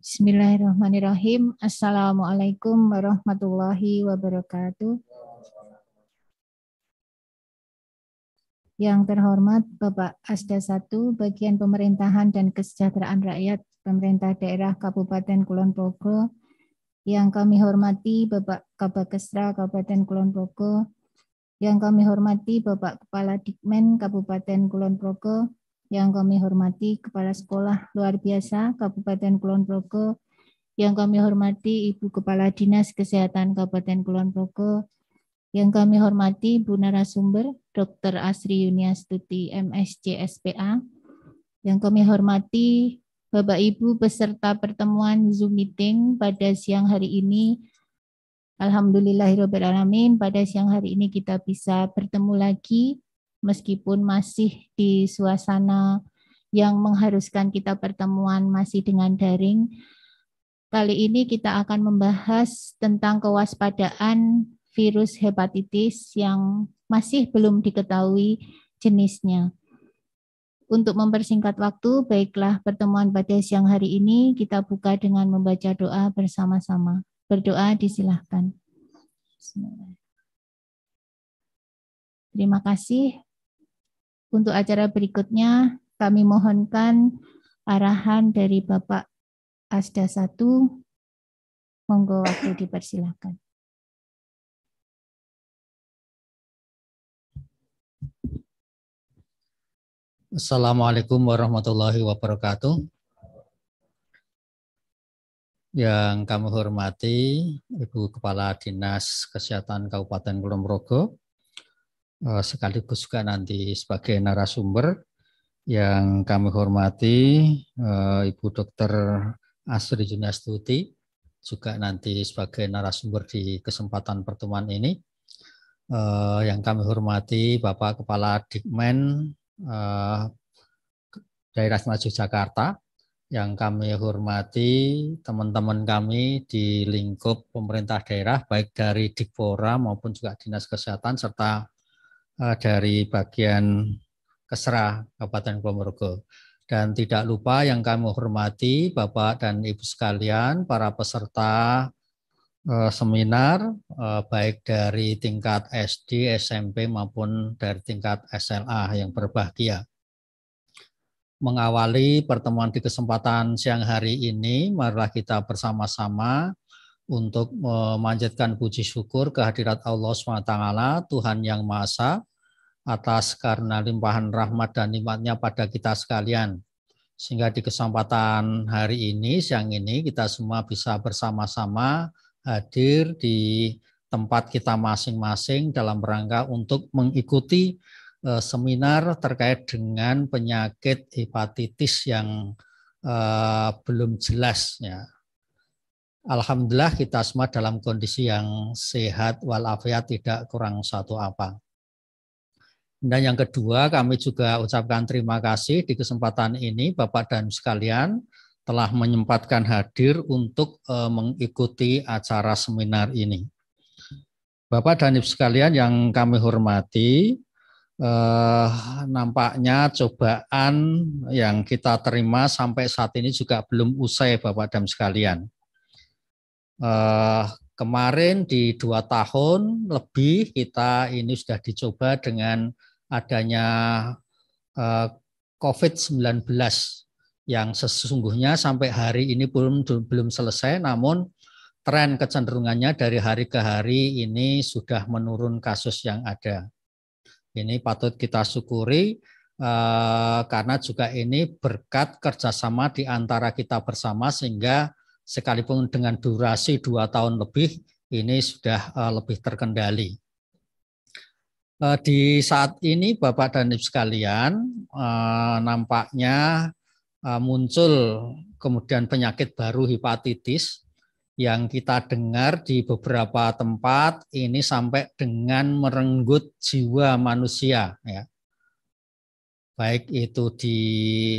Bismillahirrahmanirrahim. Assalamualaikum warahmatullahi wabarakatuh. Yang terhormat Bapak Asda Satu Bagian Pemerintahan dan Kesejahteraan Rakyat Pemerintah Daerah Kabupaten Kulon Progo. Yang kami hormati Bapak Kabakestra Kabupaten Kulon Progo. Yang kami hormati Bapak Kepala Dikmen Kabupaten Kulon Progo yang kami hormati Kepala Sekolah Luar Biasa Kabupaten Kulon Progo, yang kami hormati Ibu Kepala Dinas Kesehatan Kabupaten Kulon Progo, yang kami hormati Bu Narasumber Dr. Asri Yuniastuti MSC SPA, yang kami hormati Bapak Ibu peserta pertemuan Zoom meeting pada siang hari ini. Alhamdulillahirobbilalamin pada siang hari ini kita bisa bertemu lagi meskipun masih di suasana yang mengharuskan kita pertemuan masih dengan daring. Kali ini kita akan membahas tentang kewaspadaan virus hepatitis yang masih belum diketahui jenisnya. Untuk mempersingkat waktu, baiklah pertemuan pada siang hari ini kita buka dengan membaca doa bersama-sama. Berdoa disilahkan. Terima kasih untuk acara berikutnya, kami mohonkan arahan dari Bapak Asda 1. Monggo waktu dipersilakan. Assalamualaikum warahmatullahi wabarakatuh. Yang kami hormati Ibu Kepala Dinas Kesehatan Kabupaten Kulon Progo, Eh, sekaligus juga nanti sebagai narasumber yang kami hormati eh, Ibu Dr. Asri Junastuti juga nanti sebagai narasumber di kesempatan pertemuan ini. Eh, yang kami hormati Bapak Kepala Dikmen Daerah Maju Jakarta yang kami hormati teman-teman kami di lingkup pemerintah daerah, baik dari Dikpora maupun juga Dinas Kesehatan, serta uh, dari bagian Kesra Kabupaten Kulonprogo. Dan tidak lupa yang kami hormati Bapak dan Ibu sekalian, para peserta uh, seminar uh, baik dari tingkat SD, SMP maupun dari tingkat SLA yang berbahagia mengawali pertemuan di kesempatan siang hari ini, marilah kita bersama-sama untuk memanjatkan puji syukur kehadirat Allah SWT, Tuhan Yang Maha Esa, atas karena limpahan rahmat dan nikmatnya pada kita sekalian. Sehingga di kesempatan hari ini, siang ini, kita semua bisa bersama-sama hadir di tempat kita masing-masing dalam rangka untuk mengikuti eh, seminar terkait dengan penyakit hepatitis yang eh, belum jelas ya. Alhamdulillah kita semua dalam kondisi yang sehat walafiat tidak kurang satu apa. Dan yang kedua, kami juga ucapkan terima kasih di kesempatan ini Bapak dan sekalian telah menyempatkan hadir untuk eh, mengikuti acara seminar ini. Bapak dan Ibu sekalian yang kami hormati, eh, nampaknya cobaan yang kita terima sampai saat ini juga belum usai Bapak dan sekalian. Eh, kemarin di dua tahun lebih kita ini sudah dicoba dengan adanya eh, COVID-19 yang sesungguhnya sampai hari ini belum belum selesai namun tren kecenderungannya dari hari ke hari ini sudah menurun kasus yang ada. Ini patut kita syukuri eh, karena juga ini berkat kerjasama di antara kita bersama sehingga sekalipun dengan durasi dua tahun lebih ini sudah eh, lebih terkendali. Eh, di saat ini Bapak dan Ibu sekalian eh, nampaknya eh, muncul kemudian penyakit baru hepatitis yang kita dengar di beberapa tempat ini sampai dengan merenggut jiwa manusia ya. Baik itu di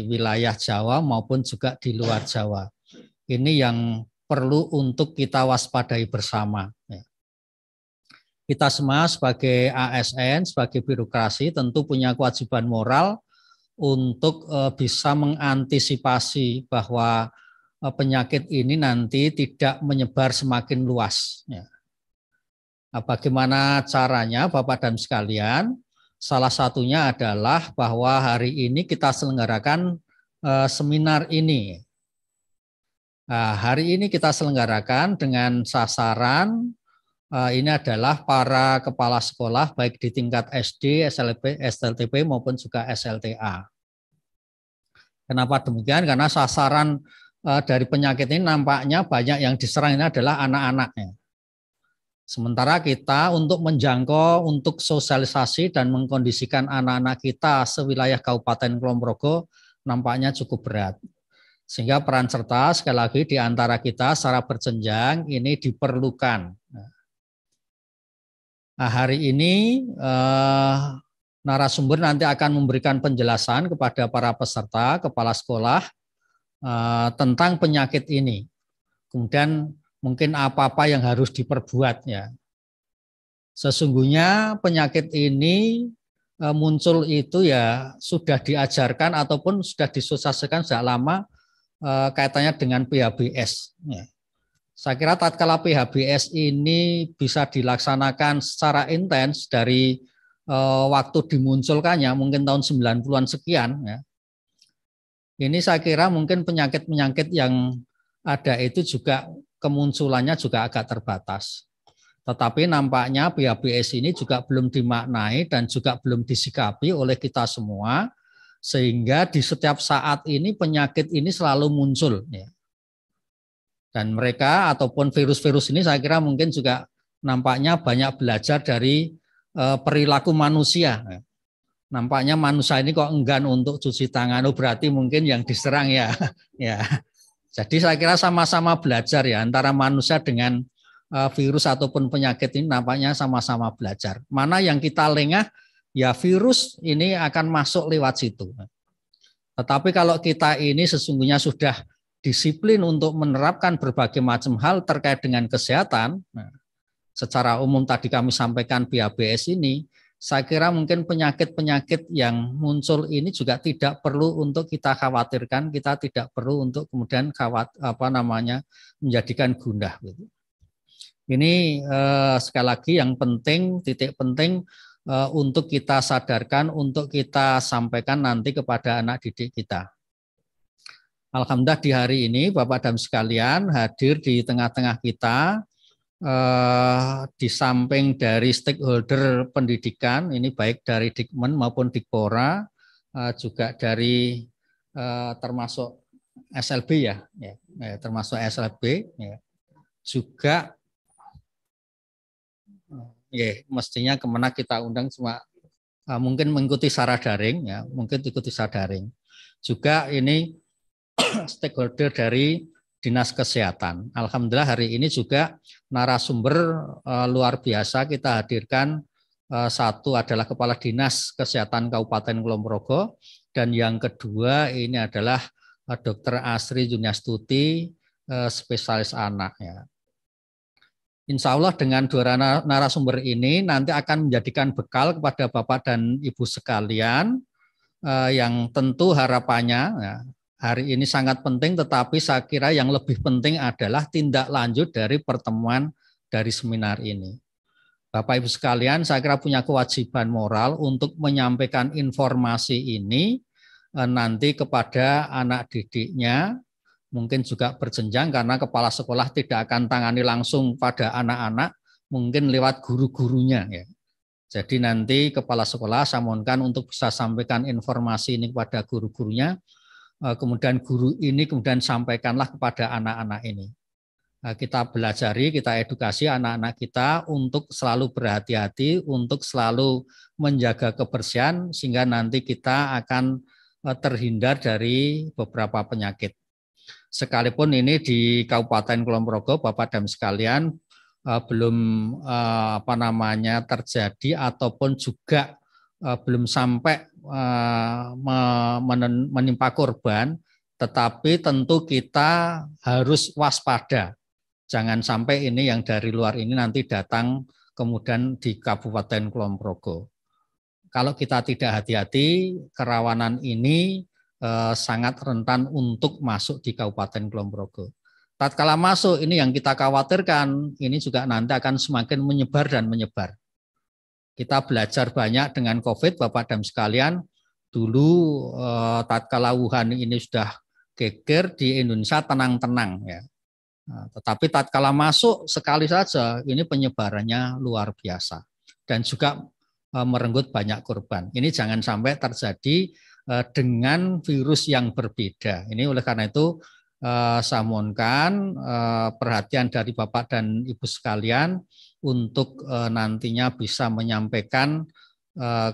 wilayah Jawa maupun juga di luar Jawa. Ini yang perlu untuk kita waspadai bersama ya kita semua sebagai ASN, sebagai birokrasi tentu punya kewajiban moral untuk eh, bisa mengantisipasi bahwa eh, penyakit ini nanti tidak menyebar semakin luas. Ya. Nah, bagaimana caranya Bapak dan sekalian? Salah satunya adalah bahwa hari ini kita selenggarakan eh, seminar ini. Nah, hari ini kita selenggarakan dengan sasaran Eh, ini adalah para kepala sekolah baik di tingkat SD, SLP, SLTP maupun juga SLTA. Kenapa demikian? Karena sasaran eh, dari penyakit ini nampaknya banyak yang diserang ini adalah anak-anaknya. Sementara kita untuk menjangkau, untuk sosialisasi dan mengkondisikan anak-anak kita sewilayah Kabupaten Kulonprogo nampaknya cukup berat. Sehingga peran serta sekali lagi di antara kita secara berjenjang ini diperlukan. Nah, Nah, hari ini eh, narasumber nanti akan memberikan penjelasan kepada para peserta, kepala sekolah eh, tentang penyakit ini. Kemudian mungkin apa-apa yang harus diperbuat ya. Sesungguhnya penyakit ini eh, muncul itu ya sudah diajarkan ataupun sudah disosiasikan sejak lama eh, kaitannya dengan PHBS. Ya. Saya kira tatkala PHBS ini bisa dilaksanakan secara intens dari eh, waktu dimunculkannya mungkin tahun 90-an sekian ya. Ini saya kira mungkin penyakit-penyakit yang ada itu juga kemunculannya juga agak terbatas. Tetapi nampaknya PHBS ini juga belum dimaknai dan juga belum disikapi oleh kita semua sehingga di setiap saat ini penyakit ini selalu muncul ya. Dan mereka ataupun virus-virus ini saya kira mungkin juga nampaknya banyak belajar dari eh, perilaku manusia. Nampaknya manusia ini kok enggan untuk cuci tangan, oh berarti mungkin yang diserang ya. ya. Jadi saya kira sama-sama belajar ya antara manusia dengan eh, virus ataupun penyakit ini nampaknya sama-sama belajar. Mana yang kita lengah, ya virus ini akan masuk lewat situ. Tetapi kalau kita ini sesungguhnya sudah disiplin untuk menerapkan berbagai macam hal terkait dengan kesehatan, nah, secara umum tadi kami sampaikan BABS ini, saya kira mungkin penyakit-penyakit yang muncul ini juga tidak perlu untuk kita khawatirkan, kita tidak perlu untuk kemudian khawat apa namanya menjadikan gundah gitu. Ini eh, sekali lagi yang penting titik penting eh, untuk kita sadarkan, untuk kita sampaikan nanti kepada anak didik kita. Alhamdulillah di hari ini Bapak dan sekalian hadir di tengah-tengah kita eh, di samping dari stakeholder pendidikan ini baik dari Dikmen maupun Dikpora eh, juga dari eh, termasuk SLB ya, ya, ya termasuk SLB ya. juga ya mestinya kemana kita undang cuma eh, mungkin mengikuti sarah daring ya mungkin ikuti sarah daring juga ini stakeholder dari Dinas Kesehatan. Alhamdulillah hari ini juga narasumber uh, luar biasa kita hadirkan uh, satu adalah Kepala Dinas Kesehatan Kabupaten Progo dan yang kedua ini adalah uh, eh, Dr. Asri Juniastuti uh, spesialis anak ya. Insya Allah dengan dua narasumber ini nanti akan menjadikan bekal kepada Bapak dan Ibu sekalian yang tentu harapannya ya, hari ini sangat penting, tetapi saya kira yang lebih penting adalah tindak lanjut dari pertemuan dari seminar ini. Bapak Ibu sekalian, saya kira punya kewajiban moral untuk menyampaikan informasi ini eh, nanti kepada anak didiknya, mungkin juga berjenjang karena kepala sekolah tidak akan tangani langsung pada anak-anak, mungkin lewat guru-gurunya ya. Jadi nanti kepala sekolah saya untuk bisa sampaikan informasi ini kepada guru-gurunya Eh, kemudian guru ini kemudian sampaikanlah kepada anak-anak ini. Eh, kita belajari, kita edukasi anak-anak kita untuk selalu berhati-hati, untuk selalu menjaga kebersihan sehingga nanti kita akan eh, terhindar dari beberapa penyakit. Sekalipun ini di Kabupaten Kulon Progo, Bapak dan sekalian belum apa namanya terjadi ataupun juga belum sampai Eh, menimpa korban, tetapi tentu kita harus waspada. Jangan sampai ini yang dari luar ini nanti datang kemudian di Kabupaten Kulon Progo. Kalau kita tidak hati-hati, kerawanan ini eh, sangat rentan untuk masuk di Kabupaten Kulon Progo. Tatkala masuk, ini yang kita khawatirkan, ini juga nanti akan semakin menyebar dan menyebar kita belajar banyak dengan COVID, Bapak dan sekalian. Dulu eh, tatkala Wuhan ini sudah geger di Indonesia tenang-tenang ya. Nah, tetapi tatkala masuk sekali saja ini penyebarannya luar biasa dan juga eh, merenggut banyak korban. Ini jangan sampai terjadi eh, dengan virus yang berbeda. Ini oleh karena itu samunkan perhatian dari Bapak dan Ibu sekalian untuk eh, nantinya bisa menyampaikan eh,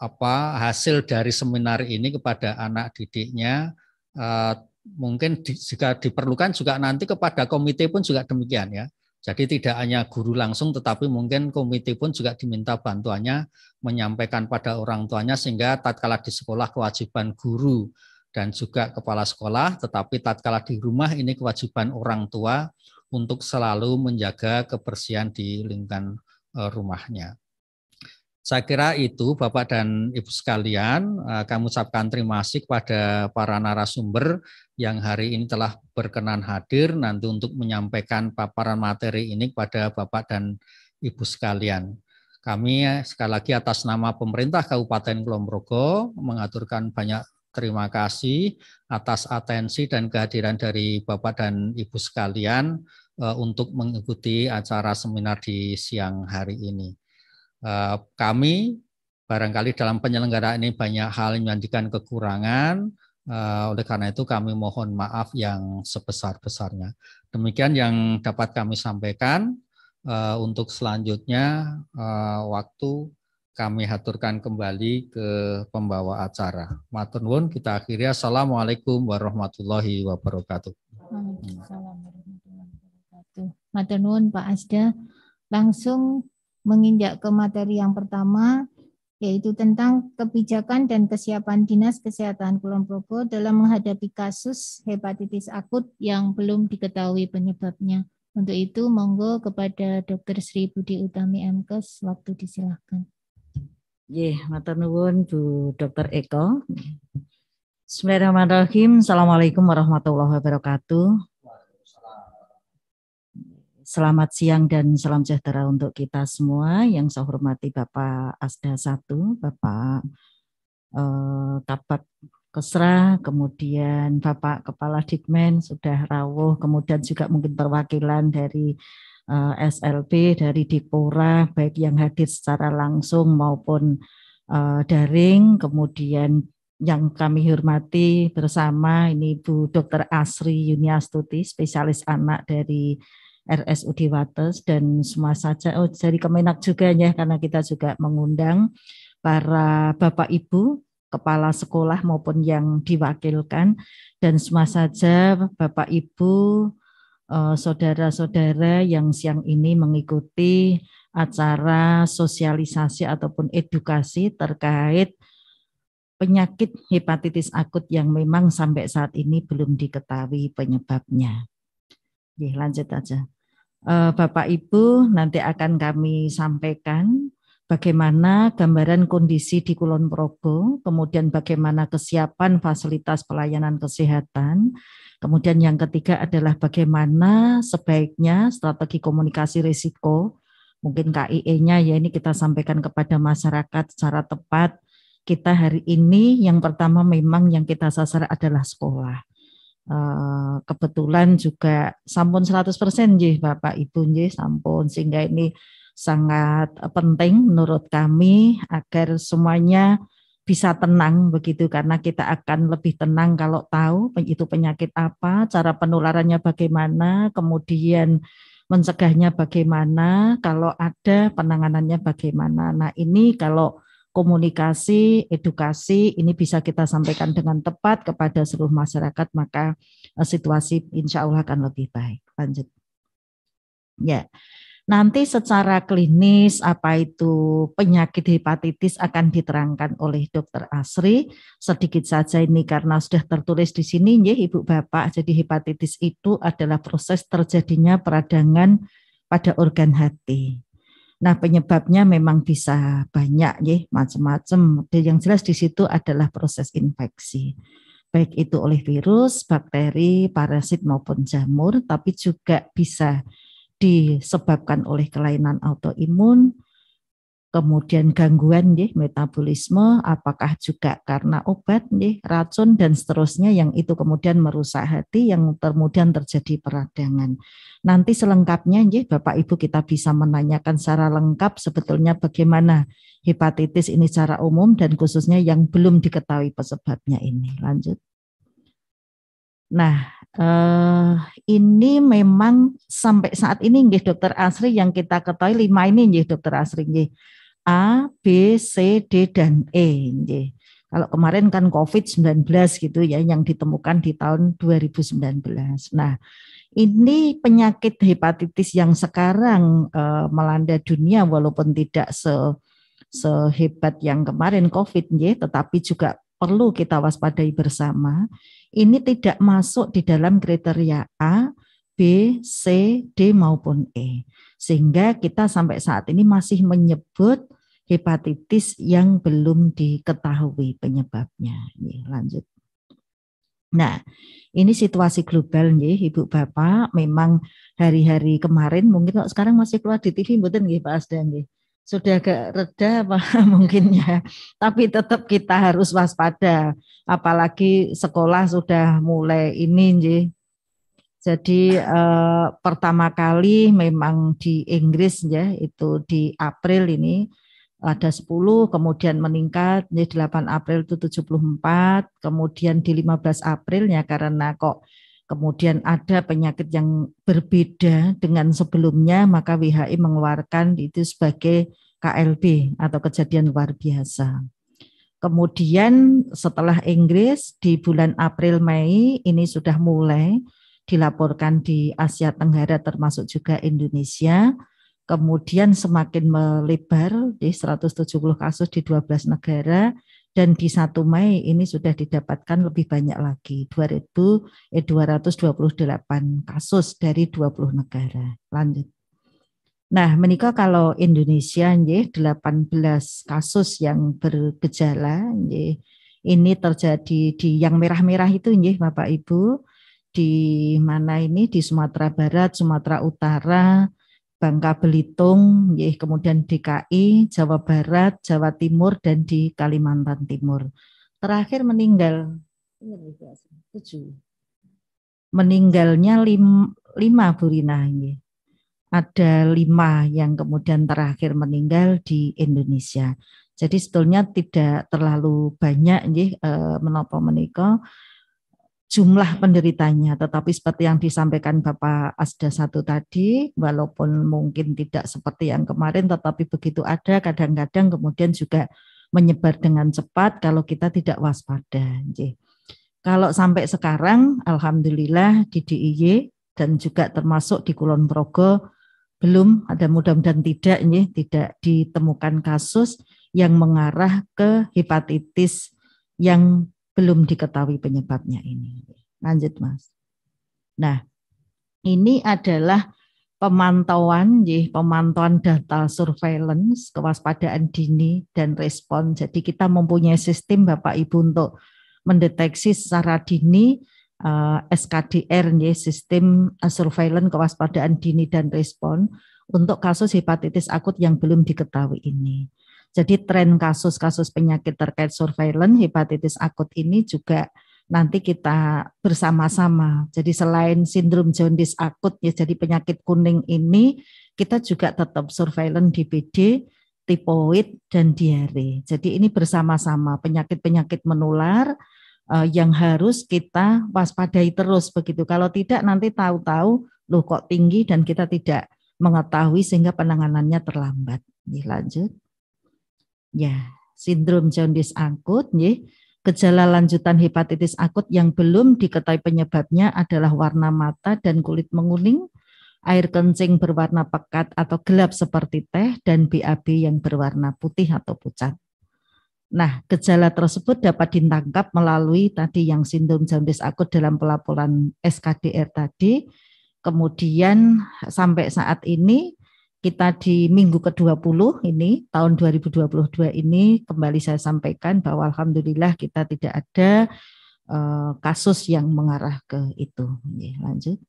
apa hasil dari seminar ini kepada anak didiknya eh, mungkin di, jika diperlukan juga nanti kepada komite pun juga demikian ya. Jadi tidak hanya guru langsung tetapi mungkin komite pun juga diminta bantuannya menyampaikan pada orang tuanya sehingga tatkala di sekolah kewajiban guru dan juga kepala sekolah tetapi tatkala di rumah ini kewajiban orang tua untuk selalu menjaga kebersihan di lingkungan eh, rumahnya. Saya kira itu Bapak dan Ibu sekalian, eh, kami ucapkan terima kasih kepada para narasumber yang hari ini telah berkenan hadir nanti untuk menyampaikan paparan materi ini kepada Bapak dan Ibu sekalian. Kami eh, sekali lagi atas nama pemerintah Kabupaten Kulon Progo mengaturkan banyak Terima kasih atas atensi dan kehadiran dari Bapak dan Ibu sekalian eh, untuk mengikuti acara seminar di siang hari ini. Eh, kami barangkali dalam penyelenggaraan ini banyak hal yang menjadikan kekurangan, eh, oleh karena itu kami mohon maaf yang sebesar-besarnya. Demikian yang dapat kami sampaikan. Untuk selanjutnya waktu kami haturkan kembali ke pembawa acara. Matur nuwun kita akhiri assalamualaikum warahmatullahi wabarakatuh. Matur nuwun Pak Asda. Langsung menginjak ke materi yang pertama yaitu tentang kebijakan dan kesiapan Dinas Kesehatan Kulon Progo dalam menghadapi kasus hepatitis akut yang belum diketahui penyebabnya. Untuk itu, monggo kepada Dr. Sri Budi Utami MKes, waktu disilahkan. Nggih, Mata nuwun Bu Dr. Eko. Bismillahirrahmanirrahim. Assalamualaikum warahmatullahi wabarakatuh. Selamat siang dan salam sejahtera untuk kita semua yang saya hormati Bapak Asda 1, Bapak eh, Kapat Kesra, kemudian Bapak Kepala Dikmen sudah rawuh, kemudian juga mungkin perwakilan dari Eh, SLB dari Dipora baik yang hadir secara langsung maupun eh, daring kemudian yang kami hormati bersama ini Bu Dr. Asri Yuniastuti spesialis anak dari RSUD Wates dan semua saja oh dari Kemenak juga ya karena kita juga mengundang para Bapak Ibu kepala sekolah maupun yang diwakilkan dan semua saja Bapak Ibu Eh, saudara-saudara yang siang ini mengikuti acara sosialisasi ataupun edukasi terkait penyakit hepatitis akut yang memang sampai saat ini belum diketahui penyebabnya. Ya, lanjut aja. Eh, Bapak Ibu nanti akan kami sampaikan bagaimana gambaran kondisi di Kulon Progo, kemudian bagaimana kesiapan fasilitas pelayanan kesehatan, kemudian yang ketiga adalah bagaimana sebaiknya strategi komunikasi risiko, mungkin KIE-nya ya ini kita sampaikan kepada masyarakat secara tepat. Kita hari ini yang pertama memang yang kita sasar adalah sekolah. Eh, kebetulan juga sampun 100% jih Bapak Ibu sampun sehingga ini sangat eh, penting menurut kami agar semuanya bisa tenang begitu karena kita akan lebih tenang kalau tahu itu penyakit apa, cara penularannya bagaimana, kemudian mencegahnya bagaimana, kalau ada penanganannya bagaimana. Nah, ini kalau komunikasi, edukasi ini bisa kita sampaikan dengan tepat kepada seluruh masyarakat maka eh, situasi insya Allah akan lebih baik. Lanjut. Ya. Yeah. Nanti secara klinis apa itu penyakit hepatitis akan diterangkan oleh dokter Asri. Sedikit saja ini karena sudah tertulis di sini ya Ibu Bapak. Jadi hepatitis itu adalah proses terjadinya peradangan pada organ hati. Nah, penyebabnya memang bisa banyak ya, macam-macam. Yang jelas di situ adalah proses infeksi. Baik itu oleh virus, bakteri, parasit maupun jamur, tapi juga bisa disebabkan oleh kelainan autoimun, kemudian gangguan ya, metabolisme, apakah juga karena obat, ya, racun, dan seterusnya yang itu kemudian merusak hati, yang kemudian terjadi peradangan. Nanti selengkapnya ya, Bapak Ibu kita bisa menanyakan secara lengkap sebetulnya bagaimana hepatitis ini secara umum dan khususnya yang belum diketahui penyebabnya ini. Lanjut. Nah, Uh, ini memang sampai saat ini nggih dokter Asri yang kita ketahui lima ini nggih dokter Asri nggih. A, B, C, D dan E nggih. Kalau kemarin kan COVID-19 gitu ya yang ditemukan di tahun 2019. Nah, ini penyakit hepatitis yang sekarang uh, melanda dunia walaupun tidak se sehebat yang kemarin COVID ya, tetapi juga perlu kita waspadai bersama, ini tidak masuk di dalam kriteria A, B, C, D maupun E. Sehingga kita sampai saat ini masih menyebut hepatitis yang belum diketahui penyebabnya. Ini lanjut. Nah, ini situasi global nih, Ibu Bapak. Memang hari-hari kemarin mungkin kalau sekarang masih keluar di TV, mungkin nih, Pak Asdan nih sudah agak reda apa mungkin ya. Tapi tetap kita harus waspada, apalagi sekolah sudah mulai ini Jadi eh, pertama kali memang di Inggris ya itu di April ini ada 10, kemudian meningkat di 8 April itu 74, kemudian di 15 Aprilnya karena kok kemudian ada penyakit yang berbeda dengan sebelumnya, maka WHI mengeluarkan itu sebagai KLB atau kejadian luar biasa. Kemudian setelah Inggris di bulan April Mei ini sudah mulai dilaporkan di Asia Tenggara termasuk juga Indonesia. Kemudian semakin melebar di 170 kasus di 12 negara dan di 1 Mei ini sudah didapatkan lebih banyak lagi delapan kasus dari 20 negara. Lanjut. Nah, menikah kalau Indonesia ya, 18 kasus yang bergejala ya, Ini terjadi di yang merah-merah itu ya, Bapak Ibu di mana ini di Sumatera Barat, Sumatera Utara, Bangka Belitung, ya, kemudian DKI, Jawa Barat, Jawa Timur, dan di Kalimantan Timur. Terakhir meninggal iya, Meninggalnya lim, lima Burina Ada lima yang kemudian terakhir meninggal di Indonesia. Jadi sebetulnya tidak terlalu banyak nggih eh, menopo menikah jumlah penderitanya, tetapi seperti yang disampaikan Bapak Asda satu tadi, walaupun mungkin tidak seperti yang kemarin, tetapi begitu ada kadang-kadang kemudian juga menyebar dengan cepat kalau kita tidak waspada. Kalau sampai sekarang, Alhamdulillah di DIY dan juga termasuk di Kulon Progo belum ada mudah-mudahan tidak, tidak ditemukan kasus yang mengarah ke hepatitis yang belum diketahui penyebabnya ini. Lanjut Mas. Nah, ini adalah pemantauan, ya, pemantauan data surveillance, kewaspadaan dini, dan respon. Jadi kita mempunyai sistem Bapak Ibu untuk mendeteksi secara dini uh, eh, SKDR, ya, sistem eh, surveillance, kewaspadaan dini, dan respon untuk kasus hepatitis akut yang belum diketahui ini. Jadi tren kasus-kasus penyakit terkait surveillance hepatitis akut ini juga nanti kita bersama-sama. Jadi selain sindrom jaundice akut ya jadi penyakit kuning ini kita juga tetap surveillance DPD, tipoid dan diare. Jadi ini bersama-sama penyakit-penyakit menular eh, yang harus kita waspadai terus begitu. Kalau tidak nanti tahu-tahu loh kok tinggi dan kita tidak mengetahui sehingga penanganannya terlambat. Ini lanjut. Ya, sindrom jaundis akut ya Gejala lanjutan hepatitis akut yang belum diketahui penyebabnya adalah warna mata dan kulit menguning, air kencing berwarna pekat atau gelap seperti teh, dan BAB yang berwarna putih atau pucat. Nah, gejala tersebut dapat ditangkap melalui tadi yang sindrom jaundis akut dalam pelaporan SKDR tadi. Kemudian sampai saat ini kita di minggu ke-20 ini tahun 2022 ini kembali saya sampaikan bahwa alhamdulillah kita tidak ada uh, kasus yang mengarah ke itu. Ya, lanjut.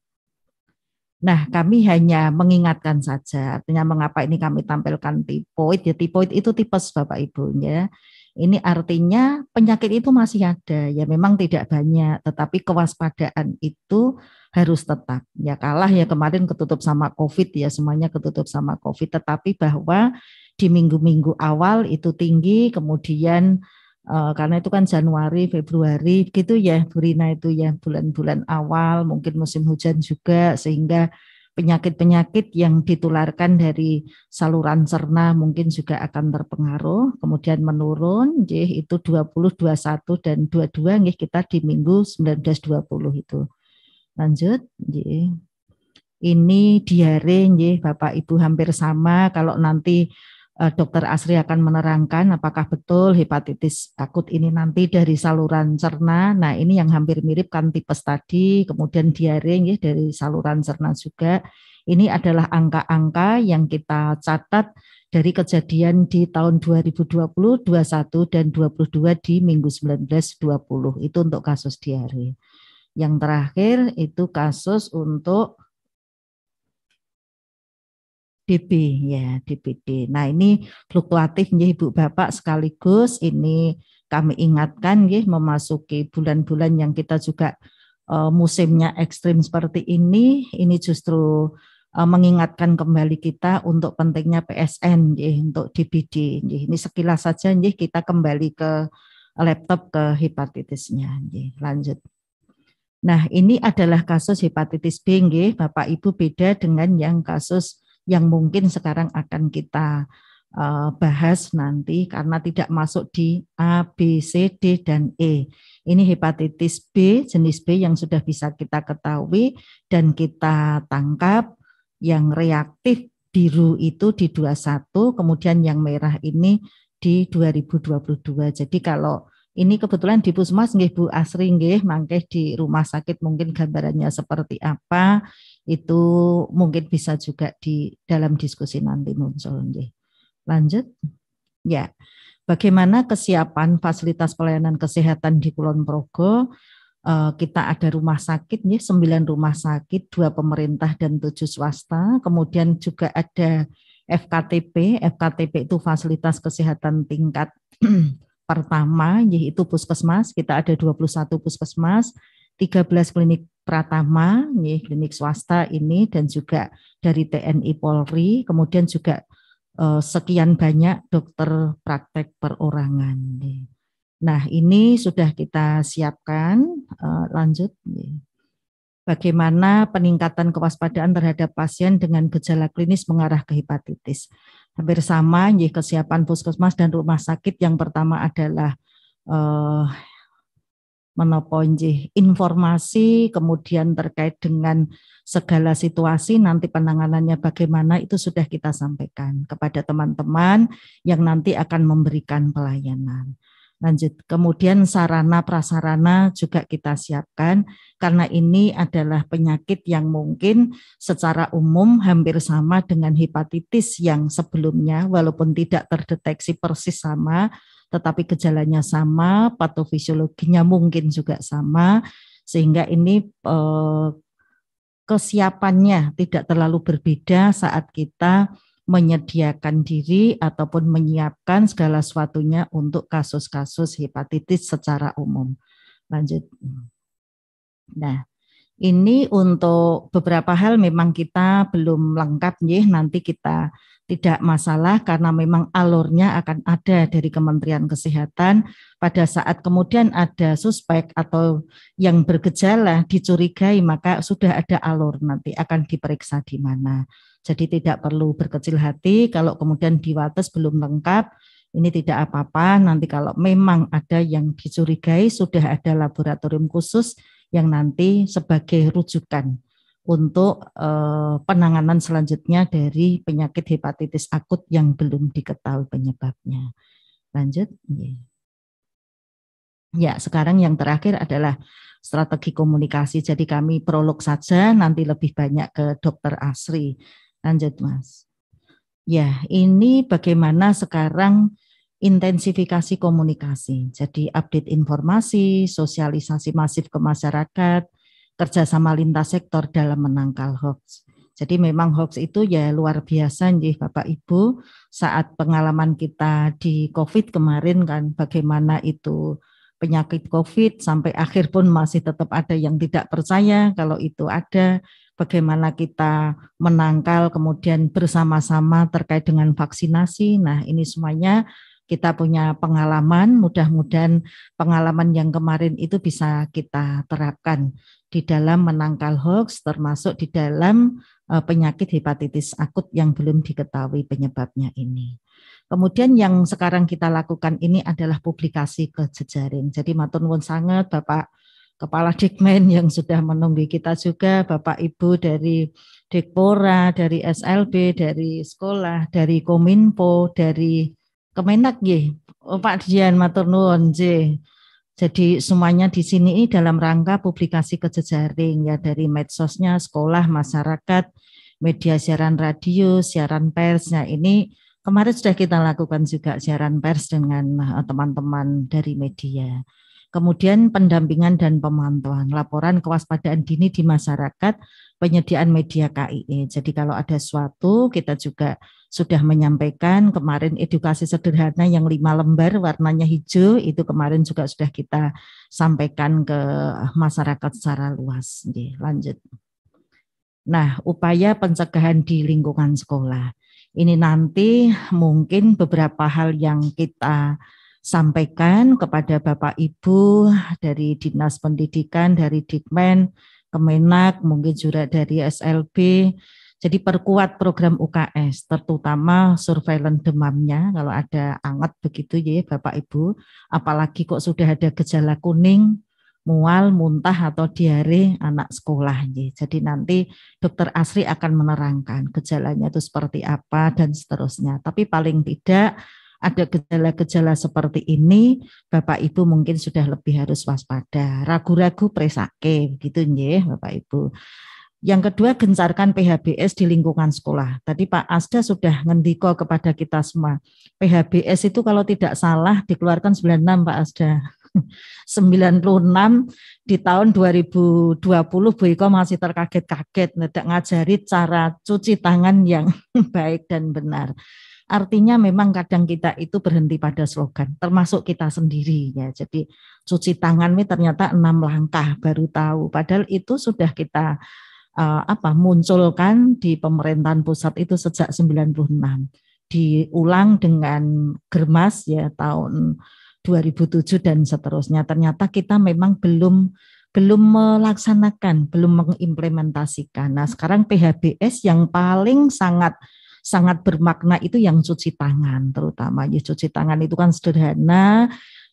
Nah, kami hanya mengingatkan saja. Artinya mengapa ini kami tampilkan tipoid? Ya tipoid itu tipes Bapak Ibu ya. Ini artinya penyakit itu masih ada, ya memang tidak banyak, tetapi kewaspadaan itu harus tetap. Ya kalah ya kemarin ketutup sama COVID ya semuanya ketutup sama COVID, tetapi bahwa di minggu-minggu awal itu tinggi, kemudian Uh, karena itu kan Januari, Februari gitu ya, Burina itu ya bulan-bulan awal, mungkin musim hujan juga sehingga penyakit-penyakit yang ditularkan dari saluran cerna mungkin juga akan terpengaruh. Kemudian menurun, nggih itu 20, 21 dan 22 nggih kita di minggu 1920 itu. Lanjut, nggih. Ini diare nggih Bapak Ibu hampir sama kalau nanti Eh, dokter Asri akan menerangkan apakah betul hepatitis akut ini nanti dari saluran cerna. Nah, ini yang hampir mirip kan tipes tadi, kemudian diare ya dari saluran cerna juga. Ini adalah angka-angka yang kita catat dari kejadian di tahun 2020, 21 dan 22 di minggu 1920. Itu untuk kasus diare. Yang terakhir itu kasus untuk DB ya DBD. Nah ini fluktuatif ya Ibu Bapak sekaligus ini kami ingatkan ya memasuki bulan-bulan yang kita juga uh, musimnya ekstrim seperti ini ini justru uh, mengingatkan kembali kita untuk pentingnya PSN ya untuk DPD. ya. ini sekilas saja ya kita kembali ke laptop ke hepatitisnya ya. lanjut. Nah, ini adalah kasus hepatitis B, nggih. Bapak Ibu beda dengan yang kasus yang mungkin sekarang akan kita uh, bahas nanti karena tidak masuk di A, B, C, D, dan E. Ini hepatitis B, jenis B yang sudah bisa kita ketahui dan kita tangkap yang reaktif biru itu di 21, kemudian yang merah ini di 2022. Jadi kalau ini kebetulan di Pusmas nggih Bu Asri nggih mangke di rumah sakit mungkin gambarannya seperti apa itu mungkin bisa juga di dalam diskusi nanti muncul nggih. Lanjut. Ya. Bagaimana kesiapan fasilitas pelayanan kesehatan di Kulon Progo? Eh, kita ada rumah sakit sembilan rumah sakit, dua pemerintah dan tujuh swasta. Kemudian juga ada FKTP. FKTP itu fasilitas kesehatan tingkat pertama yaitu puskesmas kita ada 21 puskesmas 13 klinik pratama klinik swasta ini dan juga dari TNI Polri kemudian juga eh, sekian banyak dokter praktek perorangan nih. Nah, ini sudah kita siapkan eh, lanjut nih. Bagaimana peningkatan kewaspadaan terhadap pasien dengan gejala klinis mengarah ke hepatitis? hampir sama ya kesiapan puskesmas dan rumah sakit yang pertama adalah eh, menoponji informasi kemudian terkait dengan segala situasi nanti penanganannya bagaimana itu sudah kita sampaikan kepada teman-teman yang nanti akan memberikan pelayanan lanjut. Kemudian sarana prasarana juga kita siapkan karena ini adalah penyakit yang mungkin secara umum hampir sama dengan hepatitis yang sebelumnya walaupun tidak terdeteksi persis sama tetapi gejalanya sama, patofisiologinya mungkin juga sama sehingga ini eh, kesiapannya tidak terlalu berbeda saat kita menyediakan diri ataupun menyiapkan segala sesuatunya untuk kasus-kasus hepatitis secara umum. Lanjut. Nah, ini untuk beberapa hal memang kita belum lengkap nih, nanti kita tidak masalah karena memang alurnya akan ada dari Kementerian Kesehatan pada saat kemudian ada suspek atau yang bergejala dicurigai maka sudah ada alur nanti akan diperiksa di mana. Jadi tidak perlu berkecil hati kalau kemudian di Wates belum lengkap ini tidak apa-apa nanti kalau memang ada yang dicurigai sudah ada laboratorium khusus yang nanti sebagai rujukan untuk eh, penanganan selanjutnya dari penyakit hepatitis akut yang belum diketahui penyebabnya. Lanjut. Iya. Ya, sekarang yang terakhir adalah strategi komunikasi. Jadi kami prolog saja, nanti lebih banyak ke Dokter Asri. Lanjut, Mas. Ya, ini bagaimana sekarang intensifikasi komunikasi. Jadi update informasi, sosialisasi masif ke masyarakat, kerjasama lintas sektor dalam menangkal hoax. Jadi memang hoax itu ya luar biasa nih Bapak Ibu saat pengalaman kita di COVID kemarin kan bagaimana itu penyakit COVID sampai akhir pun masih tetap ada yang tidak percaya kalau itu ada bagaimana kita menangkal kemudian bersama-sama terkait dengan vaksinasi. Nah, ini semuanya kita punya pengalaman, mudah-mudahan pengalaman yang kemarin itu bisa kita terapkan di dalam menangkal hoax termasuk di dalam e, penyakit hepatitis akut yang belum diketahui penyebabnya ini. Kemudian yang sekarang kita lakukan ini adalah publikasi ke jejaring. Jadi matur nuwun sangat Bapak Kepala Dikmen yang sudah menunggu kita juga, Bapak Ibu dari Dekpora, dari SLB, dari sekolah, dari Kominfo, dari Kemenak Oh, Pak Dian matur nuwun jadi semuanya di sini ini dalam rangka publikasi kejejaring ya dari medsosnya, sekolah, masyarakat, media siaran radio, siaran persnya ini kemarin sudah kita lakukan juga siaran pers dengan eh, teman-teman dari media. Kemudian pendampingan dan pemantauan, laporan kewaspadaan dini di masyarakat penyediaan media KIE. Jadi kalau ada suatu kita juga sudah menyampaikan kemarin edukasi sederhana yang lima lembar warnanya hijau itu kemarin juga sudah kita sampaikan ke masyarakat secara luas. Jadi, lanjut. Nah, upaya pencegahan di lingkungan sekolah. Ini nanti mungkin beberapa hal yang kita sampaikan kepada Bapak Ibu dari Dinas Pendidikan, dari Dikmen, Kemenak, mungkin juga dari SLB. Jadi perkuat program UKS, terutama surveillance demamnya, kalau ada anget begitu ya Bapak Ibu, apalagi kok sudah ada gejala kuning, mual, muntah atau diare anak sekolah. Ya. Jadi nanti dokter Asri akan menerangkan gejalanya itu seperti apa dan seterusnya. Tapi paling tidak ada gejala-gejala seperti ini, Bapak Ibu mungkin sudah lebih harus waspada. Ragu-ragu presake begitu nggih Bapak Ibu. Yang kedua gencarkan PHBS di lingkungan sekolah. Tadi Pak Asda sudah ngendiko kepada kita semua. PHBS itu kalau tidak salah dikeluarkan 96 Pak Asda. 96 di tahun 2020 Bu Iko masih terkaget-kaget tidak ngajari cara cuci tangan yang baik dan benar. Artinya memang kadang kita itu berhenti pada slogan, termasuk kita sendiri ya. Jadi cuci tangan ini ternyata enam langkah baru tahu. Padahal itu sudah kita uh, apa munculkan di pemerintahan pusat itu sejak 96 diulang dengan germas ya tahun 2007 dan seterusnya. Ternyata kita memang belum belum melaksanakan, belum mengimplementasikan. Nah, sekarang PHBS yang paling sangat sangat bermakna itu yang cuci tangan terutama ya cuci tangan itu kan sederhana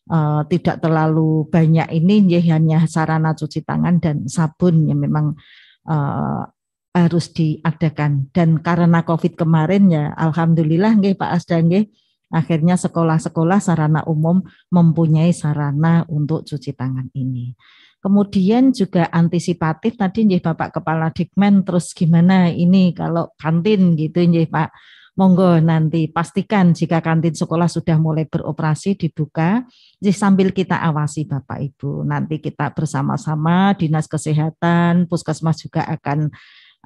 uh, tidak terlalu banyak ini ya hanya sarana cuci tangan dan sabun yang memang uh, harus diadakan dan karena covid kemarin ya alhamdulillah nggih Pak Asda nggih akhirnya sekolah-sekolah sarana umum mempunyai sarana untuk cuci tangan ini. Kemudian juga antisipatif tadi nih Bapak Kepala Dikmen terus gimana ini kalau kantin gitu nih Pak. Monggo nanti pastikan jika kantin sekolah sudah mulai beroperasi dibuka, jadi sambil kita awasi Bapak Ibu. Nanti kita bersama-sama Dinas Kesehatan, Puskesmas juga akan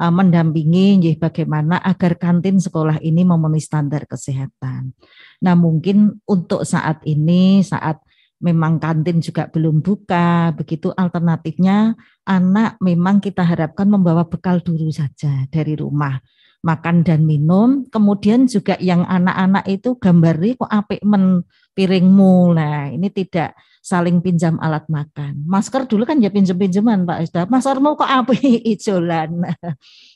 eh, mendampingi nih bagaimana agar kantin sekolah ini memenuhi standar kesehatan. Nah, mungkin untuk saat ini saat memang kantin juga belum buka, begitu alternatifnya anak memang kita harapkan membawa bekal dulu saja dari rumah makan dan minum, kemudian juga yang anak-anak itu gambari kok apik men piring mula, nah, Ini tidak saling pinjam alat makan. Masker dulu kan ya pinjam-pinjaman Pak Isda. Maskermu kok apik ijolan.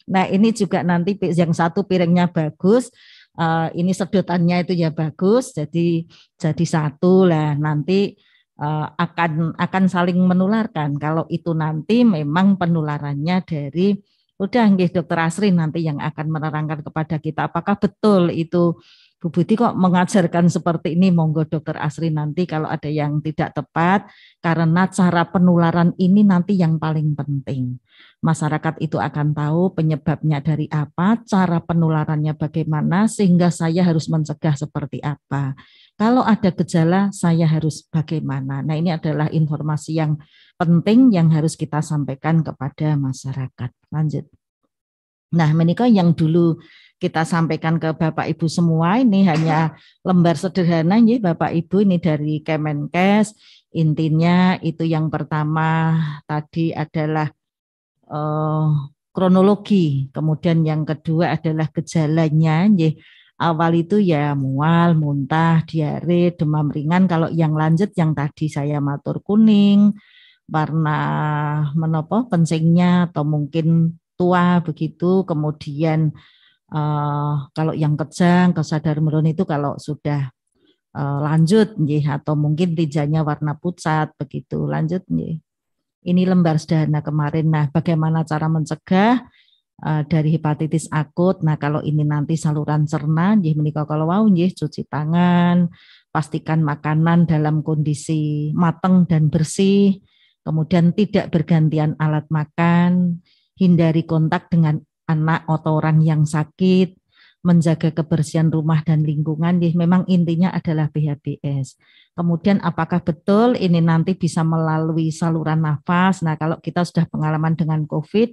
Nah, ini juga nanti yang satu piringnya bagus, uh, ini sedotannya itu ya bagus jadi jadi satu lah nanti uh, akan akan saling menularkan kalau itu nanti memang penularannya dari udah nggih dokter Asri nanti yang akan menerangkan kepada kita apakah betul itu Bu Budi kok mengajarkan seperti ini monggo dokter Asri nanti kalau ada yang tidak tepat karena cara penularan ini nanti yang paling penting. Masyarakat itu akan tahu penyebabnya dari apa, cara penularannya bagaimana sehingga saya harus mencegah seperti apa. Kalau ada gejala saya harus bagaimana. Nah, ini adalah informasi yang penting yang harus kita sampaikan kepada masyarakat. Lanjut. Nah, menikah yang dulu kita sampaikan ke Bapak Ibu semua. Ini hanya lembar sederhana ya Bapak Ibu ini dari Kemenkes. Intinya itu yang pertama tadi adalah eh, kronologi. Kemudian yang kedua adalah gejalanya ya. Awal itu ya mual, muntah, diare, demam ringan. Kalau yang lanjut yang tadi saya matur kuning, warna menopo pensingnya atau mungkin tua begitu kemudian uh, kalau yang kejang kesadaran menurun itu kalau sudah uh, lanjut nggih atau mungkin tijanya warna pucat begitu lanjut nggih. Ini lembar sederhana kemarin. Nah, bagaimana cara mencegah uh, dari hepatitis akut? Nah, kalau ini nanti saluran cerna jih menikah kalau mau jih cuci tangan, pastikan makanan dalam kondisi matang dan bersih, kemudian tidak bergantian alat makan, hindari kontak dengan anak atau orang yang sakit, menjaga kebersihan rumah dan lingkungan, ya memang intinya adalah BHBS. Kemudian apakah betul ini nanti bisa melalui saluran nafas? Nah kalau kita sudah pengalaman dengan COVID,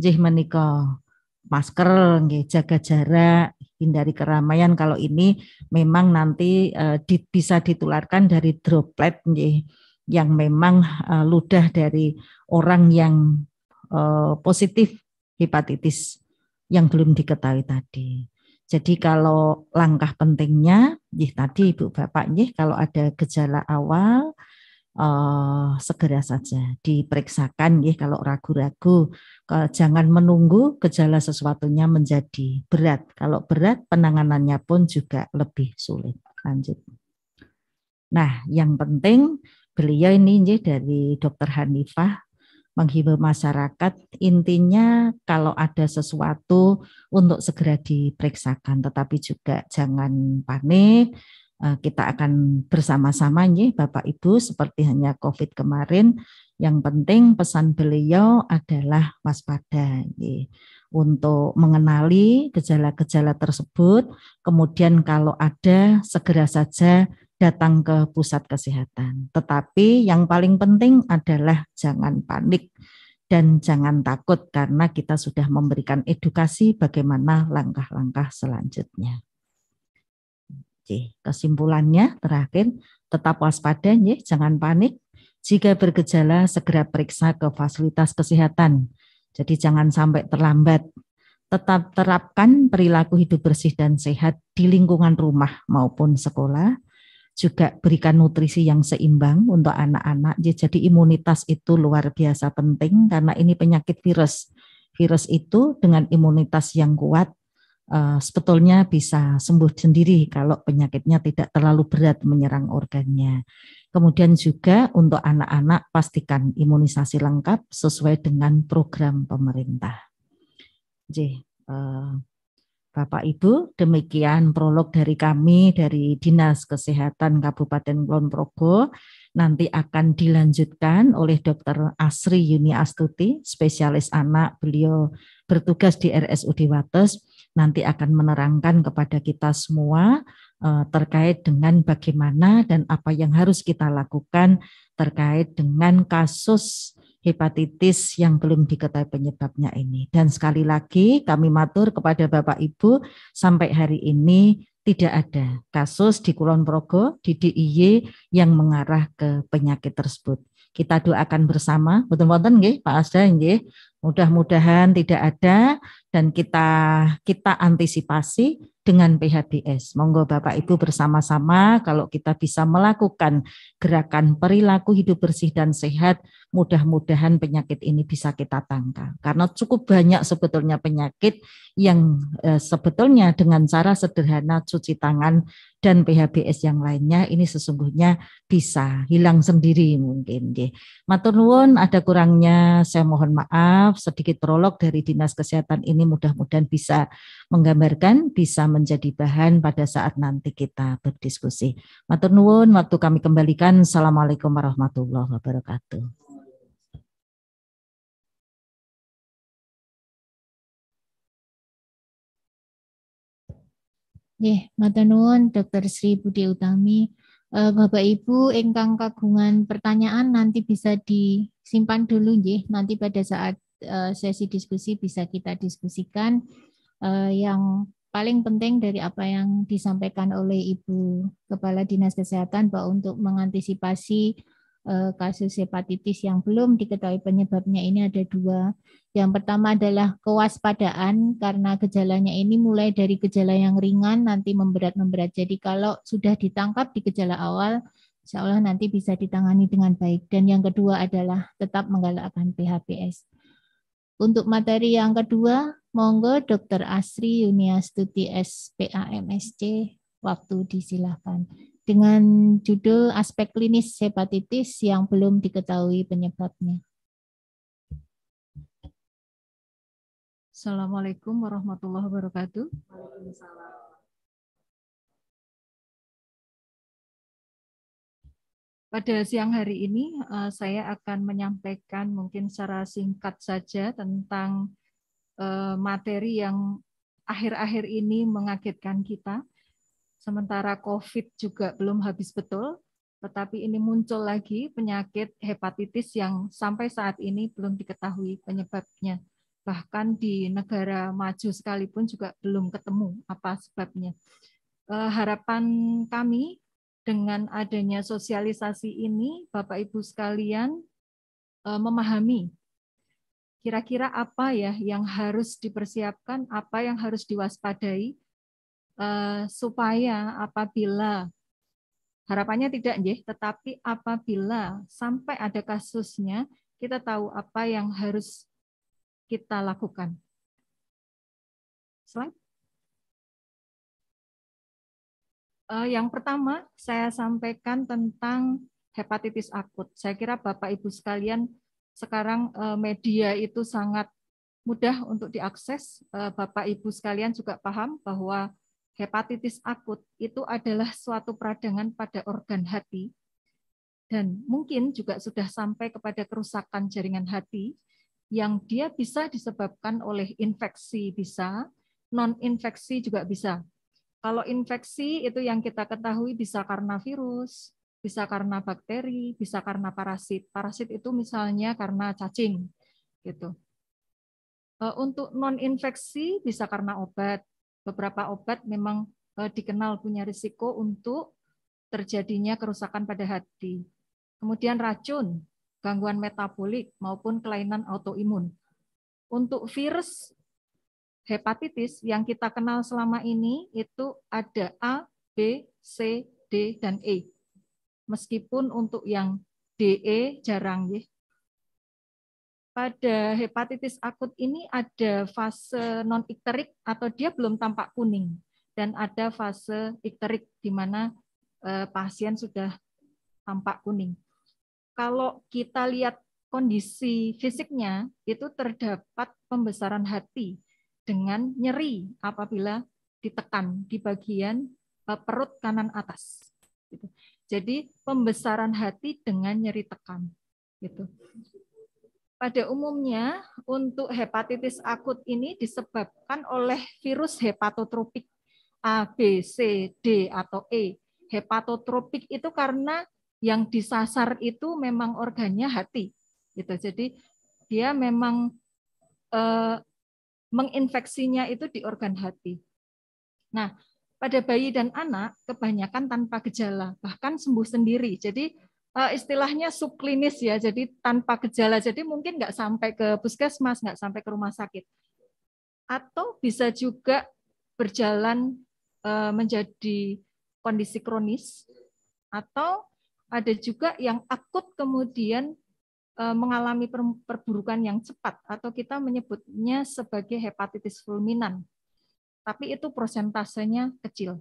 jih menikah masker, jaga jarak, hindari keramaian. Kalau ini memang nanti eh, bisa ditularkan dari droplet yang memang eh, ludah dari orang yang eh, positif hepatitis yang belum diketahui tadi. Jadi kalau langkah pentingnya, ya tadi Ibu Bapak, ya kalau ada gejala awal, uh, segera saja diperiksakan ya kalau ragu-ragu. Jangan menunggu gejala sesuatunya menjadi berat. Kalau berat, penanganannya pun juga lebih sulit. Lanjut. Nah, yang penting beliau ini ya dari Dokter Hanifah menghibur masyarakat intinya kalau ada sesuatu untuk segera diperiksakan tetapi juga jangan panik eh, kita akan bersama-sama nih Bapak Ibu seperti hanya COVID kemarin yang penting pesan beliau adalah waspada nih untuk mengenali gejala-gejala tersebut kemudian kalau ada segera saja datang ke pusat kesehatan. Tetapi yang paling penting adalah jangan panik dan jangan takut karena kita sudah memberikan edukasi bagaimana langkah-langkah selanjutnya. Oke, kesimpulannya terakhir, tetap waspada ya, jangan panik. Jika bergejala segera periksa ke fasilitas kesehatan. Jadi jangan sampai terlambat. Tetap terapkan perilaku hidup bersih dan sehat di lingkungan rumah maupun sekolah juga berikan nutrisi yang seimbang untuk anak-anak. Jadi imunitas itu luar biasa penting karena ini penyakit virus. Virus itu dengan imunitas yang kuat uh, sebetulnya bisa sembuh sendiri kalau penyakitnya tidak terlalu berat menyerang organnya. Kemudian juga untuk anak-anak pastikan imunisasi lengkap sesuai dengan program pemerintah. Jadi, uh, Bapak Ibu, demikian prolog dari kami dari Dinas Kesehatan Kabupaten Kulon Progo. Nanti akan dilanjutkan oleh Dr. Asri Yuni Astuti, spesialis anak. Beliau bertugas di RSUD Wates. Nanti akan menerangkan kepada kita semua eh, terkait dengan bagaimana dan apa yang harus kita lakukan terkait dengan kasus hepatitis yang belum diketahui penyebabnya ini. Dan sekali lagi kami matur kepada Bapak Ibu sampai hari ini tidak ada kasus di Kulon Progo, di DIY yang mengarah ke penyakit tersebut. Kita doakan bersama, betul-betul nggih Pak Asda nggih. Mudah-mudahan tidak ada dan kita kita antisipasi dengan PHBS. Monggo Bapak Ibu bersama-sama kalau kita bisa melakukan gerakan perilaku hidup bersih dan sehat, mudah-mudahan penyakit ini bisa kita tangkal. Karena cukup banyak sebetulnya penyakit yang eh, sebetulnya dengan cara sederhana cuci tangan dan PHBS yang lainnya ini sesungguhnya bisa hilang sendiri mungkin Deh, Matur nuwun ada kurangnya saya mohon maaf sedikit prolog dari Dinas Kesehatan ini mudah-mudahan bisa menggambarkan bisa menjadi bahan pada saat nanti kita berdiskusi. Matur nuwun waktu kami kembalikan. Assalamualaikum warahmatullahi wabarakatuh. Nggih, matur nuwun Dr. Sri Budi Utami. Eh, Bapak Ibu ingkang kagungan pertanyaan nanti bisa disimpan dulu nggih, nanti pada saat eh, sesi diskusi bisa kita diskusikan eh, yang paling penting dari apa yang disampaikan oleh Ibu Kepala Dinas Kesehatan bahwa untuk mengantisipasi Eh, kasus hepatitis yang belum diketahui penyebabnya ini ada dua. Yang pertama adalah kewaspadaan karena gejalanya ini mulai dari gejala yang ringan nanti memberat-memberat. Jadi kalau sudah ditangkap di gejala awal, insya Allah nanti bisa ditangani dengan baik. Dan yang kedua adalah tetap menggalakkan PHPS. Untuk materi yang kedua, monggo Dr. Asri Yunia Stuti SPAMSC, waktu disilahkan dengan judul aspek klinis hepatitis yang belum diketahui penyebabnya. Assalamualaikum warahmatullahi wabarakatuh. Pada siang hari ini eh, saya akan menyampaikan mungkin secara singkat saja tentang eh, materi yang akhir-akhir ini mengagetkan kita Sementara COVID juga belum habis betul, tetapi ini muncul lagi penyakit hepatitis yang sampai saat ini belum diketahui penyebabnya. Bahkan di negara maju sekalipun juga belum ketemu apa sebabnya. E, harapan kami dengan adanya sosialisasi ini, Bapak Ibu sekalian e, memahami kira-kira apa ya yang harus dipersiapkan, apa yang harus diwaspadai, Eh, supaya apabila harapannya tidak ya, tetapi apabila sampai ada kasusnya kita tahu apa yang harus kita lakukan. Slide. Eh, yang pertama saya sampaikan tentang hepatitis akut. Saya kira Bapak Ibu sekalian sekarang eh, media itu sangat mudah untuk diakses. Bapak Ibu sekalian juga paham bahwa hepatitis akut itu adalah suatu peradangan pada organ hati dan mungkin juga sudah sampai kepada kerusakan jaringan hati yang dia bisa disebabkan oleh infeksi bisa, non-infeksi juga bisa. Kalau infeksi itu yang kita ketahui bisa karena virus, bisa karena bakteri, bisa karena parasit. Parasit itu misalnya karena cacing gitu. Eh, untuk non-infeksi bisa karena obat, beberapa obat memang eh, dikenal punya risiko untuk terjadinya kerusakan pada hati. Kemudian racun, gangguan metabolik maupun kelainan autoimun. Untuk virus hepatitis yang kita kenal selama ini itu ada A, B, C, D, dan E. Meskipun untuk yang DE jarang ya, pada hepatitis akut ini ada fase non ikterik atau dia belum tampak kuning dan ada fase ikterik di mana eh, pasien sudah tampak kuning. Kalau kita lihat kondisi fisiknya itu terdapat pembesaran hati dengan nyeri apabila ditekan di bagian eh, perut kanan atas. Gitu. Jadi pembesaran hati dengan nyeri tekan. Gitu. Pada umumnya untuk hepatitis akut ini disebabkan oleh virus hepatotropik A, B, C, D, atau E. Hepatotropik itu karena yang disasar itu memang organnya hati. Gitu. Jadi dia memang eh, menginfeksinya itu di organ hati. Nah, pada bayi dan anak kebanyakan tanpa gejala, bahkan sembuh sendiri. Jadi Eh, istilahnya subklinis ya, jadi tanpa gejala. Jadi mungkin nggak sampai ke puskesmas, nggak sampai ke rumah sakit. Atau bisa juga berjalan eh, menjadi kondisi kronis atau ada juga yang akut kemudian eh, mengalami perburukan yang cepat atau kita menyebutnya sebagai hepatitis fulminan. Tapi itu prosentasenya kecil.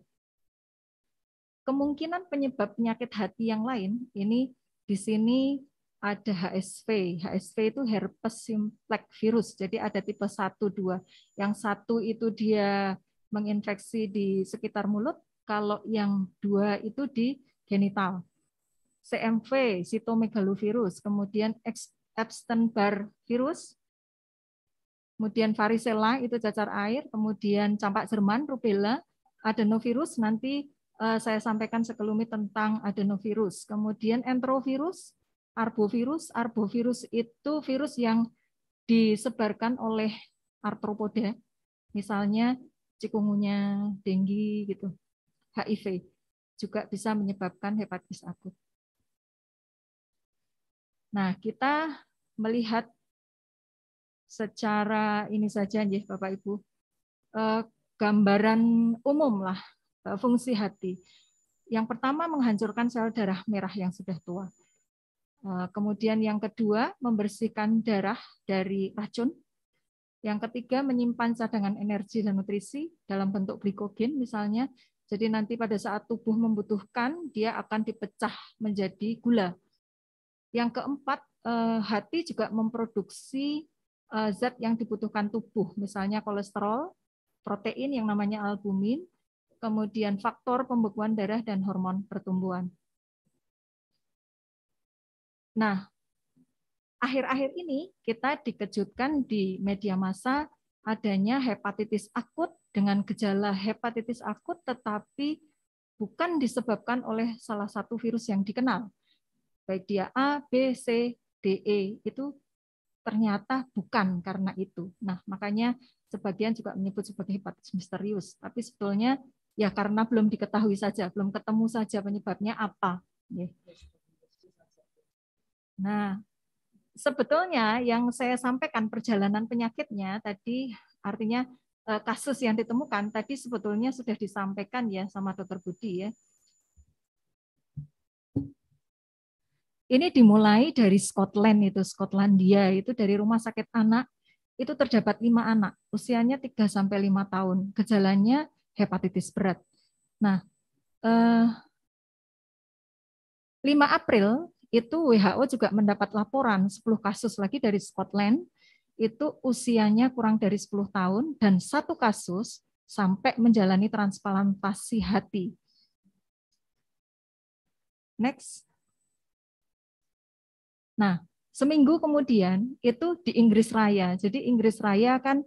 Kemungkinan penyebab penyakit hati yang lain ini di sini ada HSV. HSV itu herpes simplex virus. Jadi ada tipe 1 2. Yang satu itu dia menginfeksi di sekitar mulut, kalau yang dua itu di genital. CMV, sitomegalovirus, kemudian Epstein-Barr virus, kemudian varicella itu cacar air, kemudian campak Jerman, rubella, adenovirus nanti Eh, saya sampaikan sekelumit tentang adenovirus. Kemudian enterovirus, arbovirus. Arbovirus itu virus yang disebarkan oleh artropoda. Misalnya cikungunya, denggi gitu. HIV juga bisa menyebabkan hepatitis akut. Nah, kita melihat secara ini saja nih Bapak Ibu. Eh, gambaran umum lah Eh, fungsi hati. Yang pertama menghancurkan sel darah merah yang sudah tua. Eh, kemudian yang kedua membersihkan darah dari racun. Yang ketiga menyimpan cadangan energi dan nutrisi dalam bentuk glikogen misalnya. Jadi nanti pada saat tubuh membutuhkan dia akan dipecah menjadi gula. Yang keempat eh, hati juga memproduksi zat yang dibutuhkan tubuh, misalnya kolesterol, protein yang namanya albumin, kemudian faktor pembekuan darah dan hormon pertumbuhan. Nah, akhir-akhir ini kita dikejutkan di media massa adanya hepatitis akut dengan gejala hepatitis akut tetapi bukan disebabkan oleh salah satu virus yang dikenal. Baik dia A, B, C, D, E itu ternyata bukan karena itu. Nah, makanya sebagian juga menyebut sebagai hepatitis misterius, tapi sebetulnya Ya karena belum diketahui saja, belum ketemu saja penyebabnya apa. Nah, sebetulnya yang saya sampaikan perjalanan penyakitnya tadi artinya eh, kasus yang ditemukan tadi sebetulnya sudah disampaikan ya sama dokter Budi ya. Ini dimulai dari Scotland itu, Skotlandia itu dari rumah sakit anak itu terdapat lima anak, usianya 3 sampai lima tahun. Gejalanya hepatitis berat. Nah, 5 eh, April itu WHO juga mendapat laporan 10 kasus lagi dari Scotland itu usianya kurang dari 10 tahun dan satu kasus sampai menjalani transplantasi hati. Next. Nah, seminggu kemudian itu di Inggris Raya. Jadi Inggris Raya kan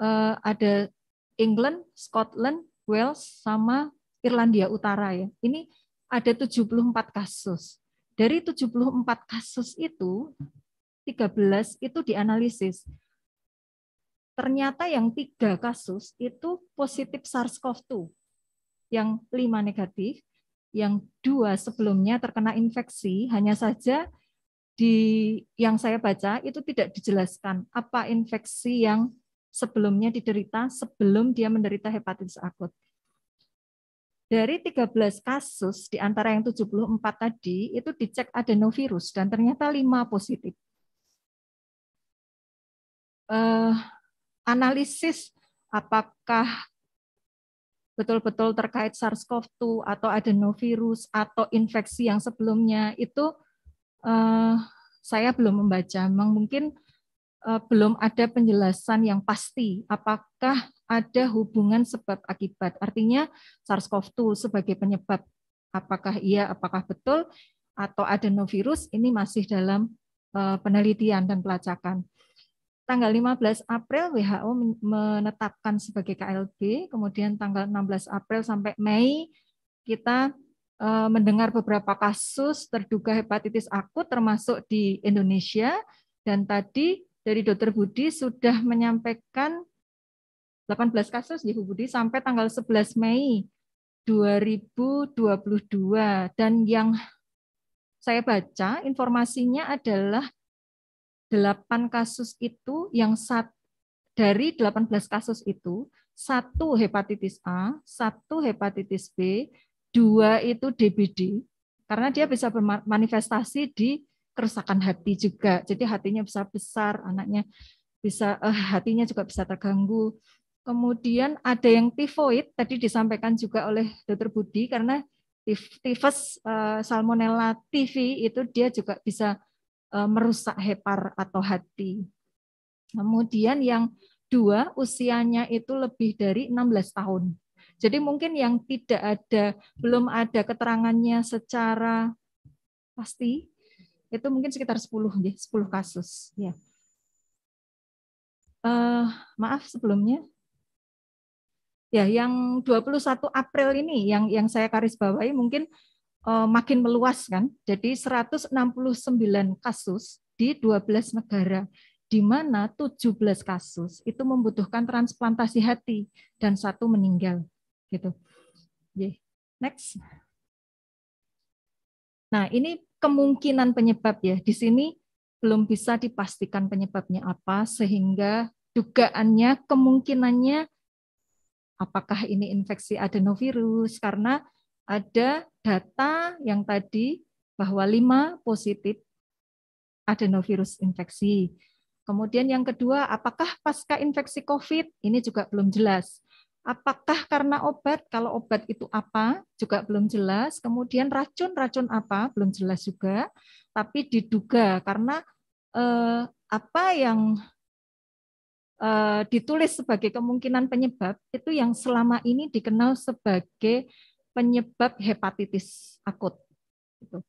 eh, ada England, Scotland, Wales, sama Irlandia Utara ya. Ini ada 74 kasus. Dari 74 kasus itu, 13 itu dianalisis. Ternyata yang tiga kasus itu positif SARS-CoV-2, yang lima negatif, yang dua sebelumnya terkena infeksi, hanya saja di yang saya baca itu tidak dijelaskan apa infeksi yang sebelumnya diderita sebelum dia menderita hepatitis akut. Dari 13 kasus di antara yang 74 tadi itu dicek adenovirus dan ternyata 5 positif. Uh, analisis apakah betul-betul terkait SARS-CoV-2 atau adenovirus atau infeksi yang sebelumnya itu uh, saya belum membaca. Mungkin Eh, belum ada penjelasan yang pasti apakah ada hubungan sebab akibat. Artinya SARS-CoV-2 sebagai penyebab apakah iya, apakah betul atau adenovirus ini masih dalam eh, penelitian dan pelacakan. Tanggal 15 April WHO menetapkan sebagai KLB, kemudian tanggal 16 April sampai Mei kita eh, mendengar beberapa kasus terduga hepatitis akut termasuk di Indonesia dan tadi dari Dokter Budi sudah menyampaikan 18 kasus di ya, Budi sampai tanggal 11 Mei 2022 dan yang saya baca informasinya adalah 8 kasus itu yang sat, dari 18 kasus itu satu hepatitis A, satu hepatitis B, dua itu DBD karena dia bisa bermanifestasi di kerusakan hati juga. Jadi hatinya bisa besar, anaknya bisa uh, hatinya juga bisa terganggu. Kemudian ada yang tifoid tadi disampaikan juga oleh Dokter Budi karena tifus uh, salmonella TV itu dia juga bisa uh, merusak hepar atau hati. Kemudian yang dua usianya itu lebih dari 16 tahun. Jadi mungkin yang tidak ada belum ada keterangannya secara pasti itu mungkin sekitar 10 ya, 10 kasus ya. Uh, maaf sebelumnya. Ya, yang 21 April ini yang yang saya garis bawahi mungkin uh, makin meluas kan. Jadi 169 kasus di 12 negara di mana 17 kasus itu membutuhkan transplantasi hati dan satu meninggal gitu. Yeah. Next. Nah, ini kemungkinan penyebab ya. Di sini belum bisa dipastikan penyebabnya apa sehingga dugaannya kemungkinannya apakah ini infeksi adenovirus karena ada data yang tadi bahwa lima positif adenovirus infeksi. Kemudian yang kedua, apakah pasca infeksi COVID? Ini juga belum jelas. Apakah karena obat? Kalau obat itu apa juga belum jelas. Kemudian racun-racun apa belum jelas juga. Tapi diduga karena eh, apa yang eh, ditulis sebagai kemungkinan penyebab itu yang selama ini dikenal sebagai penyebab hepatitis akut. Gitu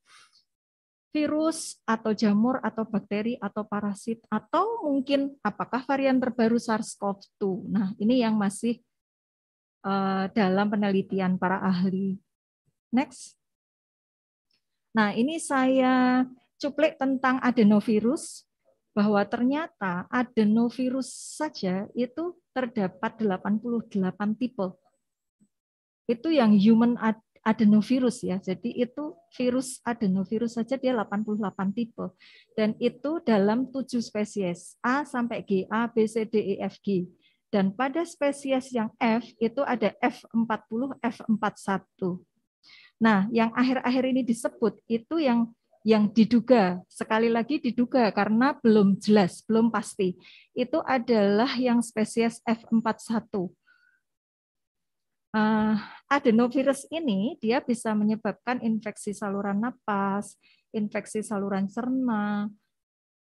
virus atau jamur atau bakteri atau parasit atau mungkin apakah varian terbaru SARS-CoV-2. Nah, ini yang masih Eh, dalam penelitian para ahli. Next. Nah, ini saya cuplik tentang adenovirus bahwa ternyata adenovirus saja itu terdapat 88 tipe. Itu yang human adenovirus ya. Jadi itu virus adenovirus saja dia 88 tipe dan itu dalam 7 spesies A sampai G, A, B, C, D, E, F, G. Dan pada spesies yang F itu ada F40, F41. Nah, yang akhir-akhir ini disebut itu yang yang diduga, sekali lagi diduga karena belum jelas, belum pasti. Itu adalah yang spesies F41. Uh, ah, adenovirus ini dia bisa menyebabkan infeksi saluran napas, infeksi saluran cerna,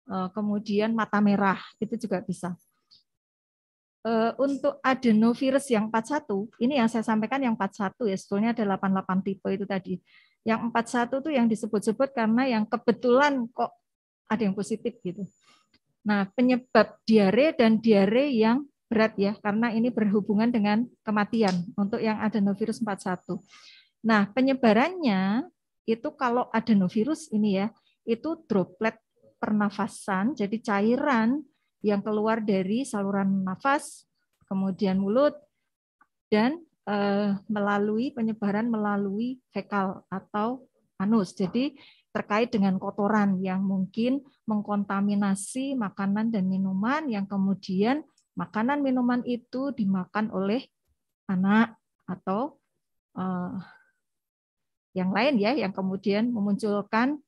eh, kemudian mata merah, itu juga bisa. Eh, untuk adenovirus yang 41, ini yang saya sampaikan yang 41 ya, sebetulnya ada 88 tipe itu tadi. Yang 41 itu yang disebut-sebut karena yang kebetulan kok ada yang positif gitu. Nah, penyebab diare dan diare yang berat ya, karena ini berhubungan dengan kematian untuk yang adenovirus 41. Nah, penyebarannya itu kalau adenovirus ini ya, itu droplet pernafasan, jadi cairan yang keluar dari saluran nafas, kemudian mulut, dan eh, melalui penyebaran melalui fekal atau anus. Jadi terkait dengan kotoran yang mungkin mengkontaminasi makanan dan minuman yang kemudian makanan minuman itu dimakan oleh anak atau eh, yang lain ya yang kemudian memunculkan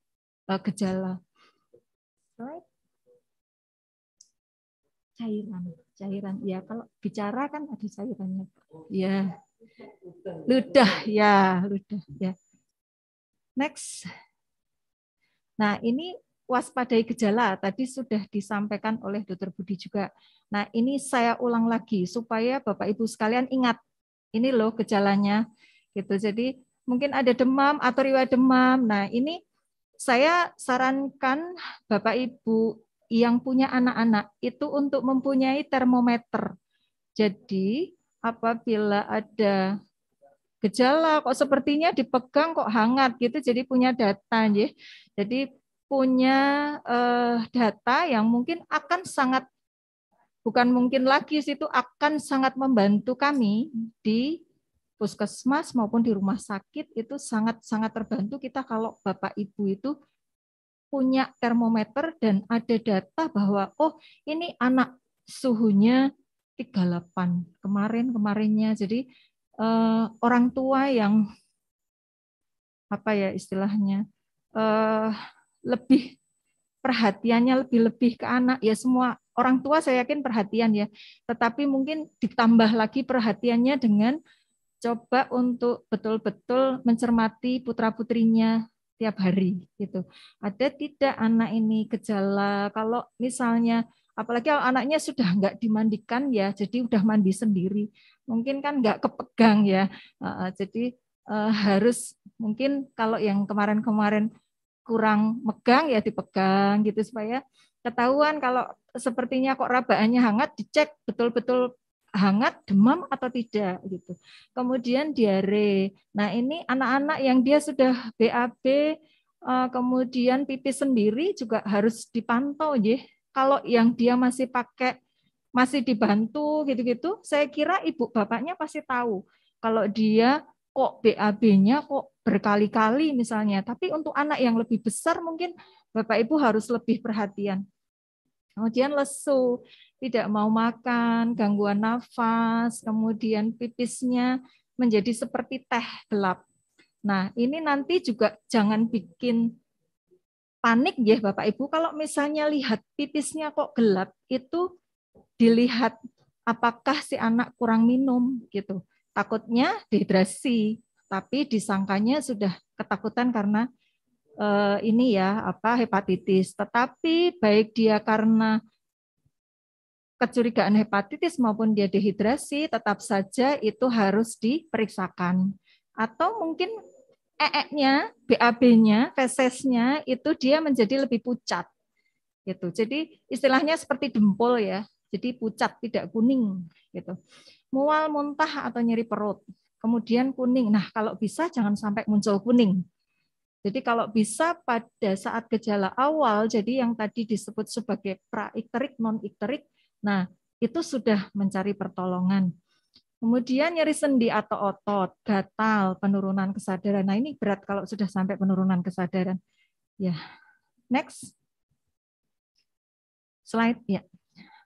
eh, gejala. Right cairan cairan ya kalau bicara kan ada cairannya ya ludah ya ludah ya next nah ini waspadai gejala tadi sudah disampaikan oleh dokter Budi juga nah ini saya ulang lagi supaya bapak ibu sekalian ingat ini loh gejalanya gitu jadi mungkin ada demam atau riwayat demam nah ini saya sarankan Bapak Ibu yang punya anak-anak itu untuk mempunyai termometer. Jadi apabila ada gejala kok sepertinya dipegang kok hangat gitu jadi punya data ya. Jadi punya uh, data yang mungkin akan sangat bukan mungkin lagi situ akan sangat membantu kami di puskesmas maupun di rumah sakit itu sangat-sangat terbantu kita kalau Bapak Ibu itu punya termometer dan ada data bahwa oh ini anak suhunya 38 kemarin kemarinnya jadi eh, orang tua yang apa ya istilahnya eh, lebih perhatiannya lebih-lebih ke anak ya semua orang tua saya yakin perhatian ya tetapi mungkin ditambah lagi perhatiannya dengan coba untuk betul-betul mencermati putra-putrinya tiap hari gitu. Ada tidak anak ini gejala kalau misalnya apalagi kalau anaknya sudah enggak dimandikan ya, jadi udah mandi sendiri, mungkin kan enggak kepegang ya. Jadi eh, harus mungkin kalau yang kemarin-kemarin kurang megang ya dipegang gitu supaya ketahuan kalau sepertinya kok rabaannya hangat dicek betul-betul hangat, demam atau tidak gitu. Kemudian diare. Nah, ini anak-anak yang dia sudah BAB eh, kemudian pipis sendiri juga harus dipantau ya. Kalau yang dia masih pakai masih dibantu gitu-gitu, saya kira ibu bapaknya pasti tahu kalau dia kok BAB-nya kok berkali-kali misalnya. Tapi untuk anak yang lebih besar mungkin Bapak Ibu harus lebih perhatian. Kemudian lesu tidak mau makan, gangguan nafas, kemudian pipisnya menjadi seperti teh gelap. Nah, ini nanti juga jangan bikin panik ya Bapak Ibu kalau misalnya lihat pipisnya kok gelap itu dilihat apakah si anak kurang minum gitu. Takutnya dehidrasi, tapi disangkanya sudah ketakutan karena eh, ini ya apa hepatitis. Tetapi baik dia karena kecurigaan hepatitis maupun dia dehidrasi, tetap saja itu harus diperiksakan. Atau mungkin EE-nya, BAB-nya, fesesnya itu dia menjadi lebih pucat. Gitu. Jadi istilahnya seperti dempul ya. Jadi pucat tidak kuning gitu. Mual, muntah atau nyeri perut. Kemudian kuning. Nah, kalau bisa jangan sampai muncul kuning. Jadi kalau bisa pada saat gejala awal, jadi yang tadi disebut sebagai praikterik, non-ikterik, Nah, itu sudah mencari pertolongan. Kemudian nyeri sendi atau otot, gatal penurunan kesadaran. Nah, ini berat kalau sudah sampai penurunan kesadaran. Ya. Next. Slide ya.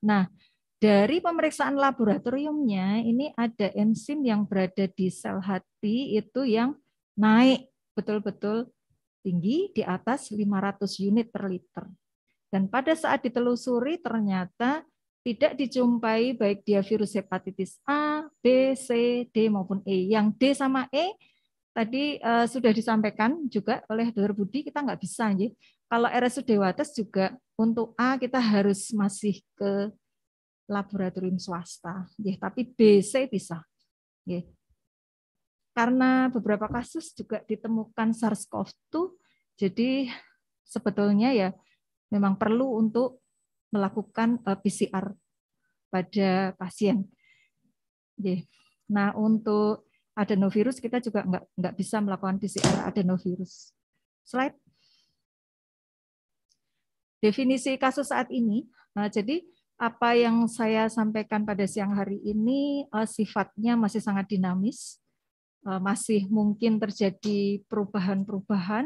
Nah, dari pemeriksaan laboratoriumnya ini ada enzim yang berada di sel hati itu yang naik betul-betul tinggi di atas 500 unit per liter. Dan pada saat ditelusuri ternyata tidak dijumpai baik dia virus hepatitis A, B, C, D maupun E. Yang D sama E tadi uh, sudah disampaikan juga oleh Dr. Budi kita nggak bisa ya. Kalau RSUD Wates juga untuk A kita harus masih ke laboratorium swasta. Ya, tapi B, C bisa. Ya. Karena beberapa kasus juga ditemukan SARS-CoV-2, jadi sebetulnya ya memang perlu untuk melakukan eh, PCR pada pasien. Nah, untuk adenovirus kita juga nggak nggak bisa melakukan PCR adenovirus. Slide. Definisi kasus saat ini. Nah, jadi apa yang saya sampaikan pada siang hari ini eh, sifatnya masih sangat dinamis, eh, masih mungkin terjadi perubahan-perubahan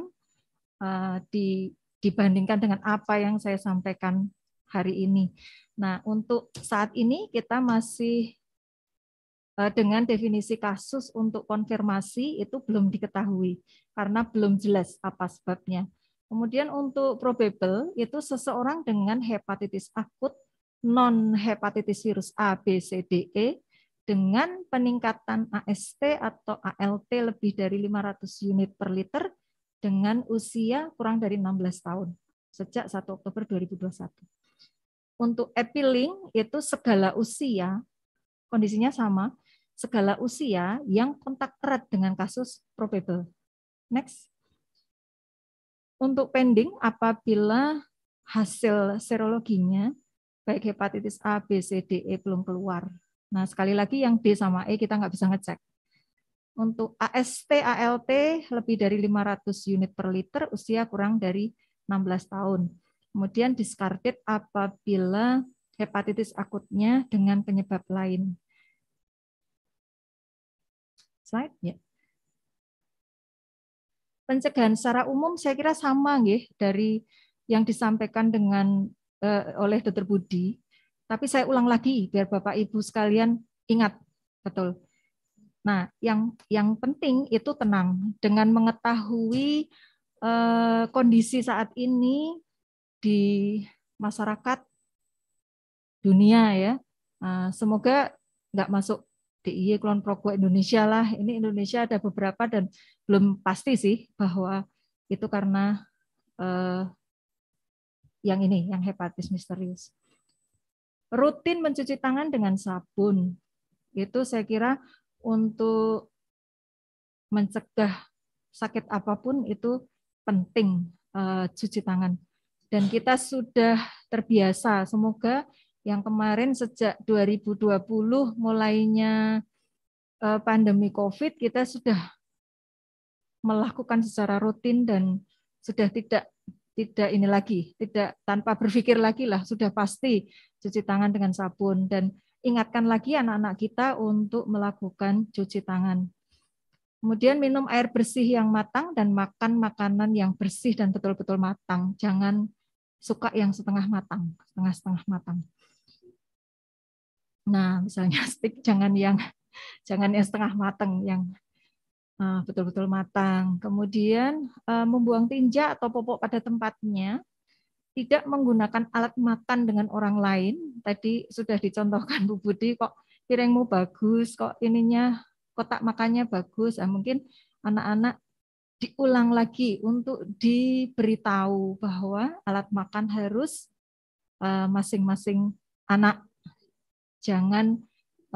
dibandingkan dengan apa yang saya sampaikan hari ini. Nah, untuk saat ini kita masih eh, dengan definisi kasus untuk konfirmasi itu belum diketahui karena belum jelas apa sebabnya. Kemudian untuk probable itu seseorang dengan hepatitis akut non hepatitis virus A, B, C, D, E dengan peningkatan AST atau ALT lebih dari 500 unit per liter dengan usia kurang dari 16 tahun sejak 1 Oktober 2021. Untuk appealing itu segala usia, kondisinya sama, segala usia yang kontak erat dengan kasus probable. Next. Untuk pending, apabila hasil serologinya, baik hepatitis A, B, C, D, E belum keluar. Nah, sekali lagi yang D sama E kita nggak bisa ngecek. Untuk AST, ALT lebih dari 500 unit per liter, usia kurang dari 16 tahun. Kemudian discarded apabila hepatitis akutnya dengan penyebab lain. Slide ya. Pencegahan secara umum saya kira sama nggih dari yang disampaikan dengan eh, oleh Dr. Budi. Tapi saya ulang lagi biar Bapak Ibu sekalian ingat betul. Nah, yang yang penting itu tenang dengan mengetahui eh, kondisi saat ini di masyarakat dunia ya. Ah, semoga nggak masuk DIY Kulon Progo Indonesia lah. Ini Indonesia ada beberapa dan belum pasti sih bahwa itu karena eh, yang ini, yang hepatitis misterius. Rutin mencuci tangan dengan sabun. Itu saya kira untuk mencegah sakit apapun itu penting eh, cuci tangan dan kita sudah terbiasa. Semoga yang kemarin sejak 2020 mulainya eh, pandemi Covid kita sudah melakukan secara rutin dan sudah tidak tidak ini lagi, tidak tanpa berpikir lagi lah, sudah pasti cuci tangan dengan sabun dan ingatkan lagi anak-anak kita untuk melakukan cuci tangan. Kemudian minum air bersih yang matang dan makan makanan yang bersih dan betul-betul matang. Jangan suka yang setengah matang, setengah-setengah matang. Nah, misalnya stik jangan yang jangan yang setengah matang, yang eh, betul-betul uh, matang. Kemudian uh, membuang tinja atau popok pada tempatnya, tidak menggunakan alat makan dengan orang lain. Tadi sudah dicontohkan Bu Budi kok piringmu bagus, kok ininya kotak makannya bagus. Nah, mungkin anak-anak diulang lagi untuk diberitahu bahwa alat makan harus eh, masing-masing anak. Jangan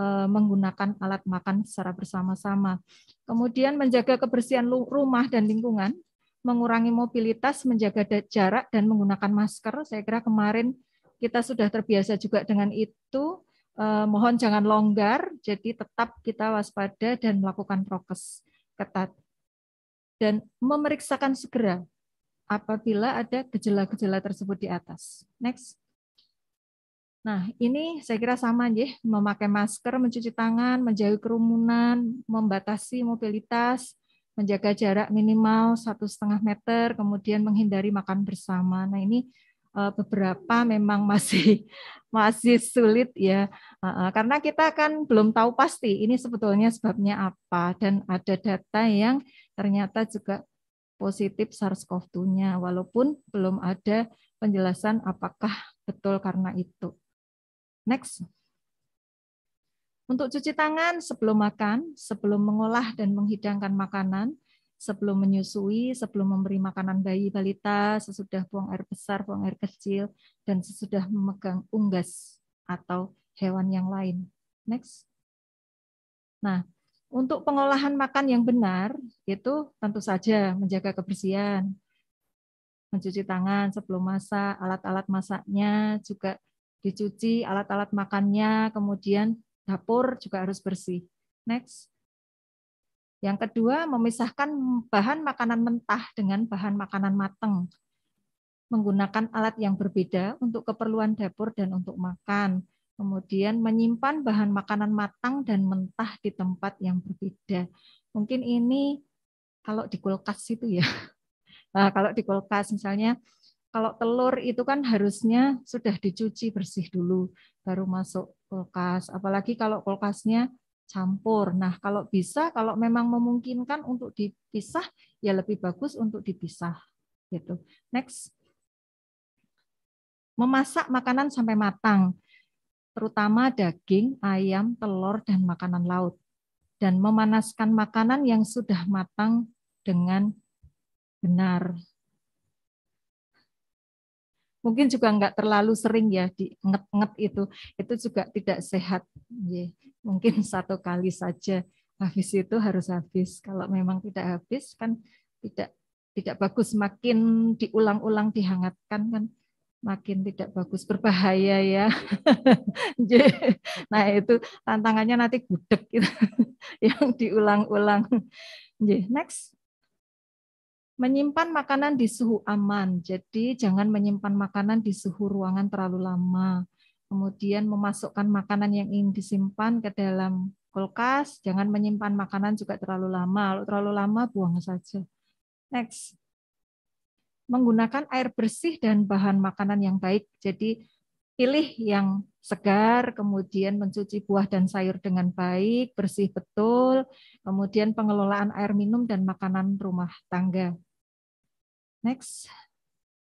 eh, menggunakan alat makan secara bersama-sama. Kemudian menjaga kebersihan rumah dan lingkungan, mengurangi mobilitas, menjaga jarak dan menggunakan masker. Saya kira kemarin kita sudah terbiasa juga dengan itu. Eh, mohon jangan longgar, jadi tetap kita waspada dan melakukan prokes ketat dan memeriksakan segera apabila ada gejala-gejala tersebut di atas. Next. Nah, ini saya kira sama ya, memakai masker, mencuci tangan, menjauhi kerumunan, membatasi mobilitas, menjaga jarak minimal satu setengah meter, kemudian menghindari makan bersama. Nah, ini eh, beberapa memang masih masih sulit ya karena kita kan belum tahu pasti ini sebetulnya sebabnya apa dan ada data yang ternyata juga positif SARS-CoV-2-nya, walaupun belum ada penjelasan apakah betul karena itu. Next. Untuk cuci tangan sebelum makan, sebelum mengolah dan menghidangkan makanan, sebelum menyusui, sebelum memberi makanan bayi balita, sesudah buang air besar, buang air kecil, dan sesudah memegang unggas atau hewan yang lain. Next. Nah, untuk pengolahan makan yang benar, itu tentu saja menjaga kebersihan, mencuci tangan sebelum masak, alat-alat masaknya juga dicuci, alat-alat makannya, kemudian dapur juga harus bersih. Next. Yang kedua, memisahkan bahan makanan mentah dengan bahan makanan matang. Menggunakan alat yang berbeda untuk keperluan dapur dan untuk makan. Kemudian menyimpan bahan makanan matang dan mentah di tempat yang berbeda. Mungkin ini kalau di kulkas itu ya. Nah, kalau di kulkas misalnya kalau telur itu kan harusnya sudah dicuci bersih dulu baru masuk kulkas. Apalagi kalau kulkasnya campur. Nah, kalau bisa kalau memang memungkinkan untuk dipisah ya lebih bagus untuk dipisah gitu. Next. Memasak makanan sampai matang terutama daging, ayam, telur, dan makanan laut, dan memanaskan makanan yang sudah matang dengan benar. Mungkin juga enggak terlalu sering ya di nget-nget itu, itu juga tidak sehat. Mungkin satu kali saja habis itu harus habis. Kalau memang tidak habis kan tidak tidak bagus makin diulang-ulang dihangatkan kan makin tidak bagus berbahaya ya nah itu tantangannya nanti gudeg gitu. yang diulang-ulang next menyimpan makanan di suhu aman jadi jangan menyimpan makanan di suhu ruangan terlalu lama kemudian memasukkan makanan yang ingin disimpan ke dalam kulkas jangan menyimpan makanan juga terlalu lama kalau terlalu lama buang saja next menggunakan air bersih dan bahan makanan yang baik. Jadi pilih yang segar, kemudian mencuci buah dan sayur dengan baik, bersih betul, kemudian pengelolaan air minum dan makanan rumah tangga. Next.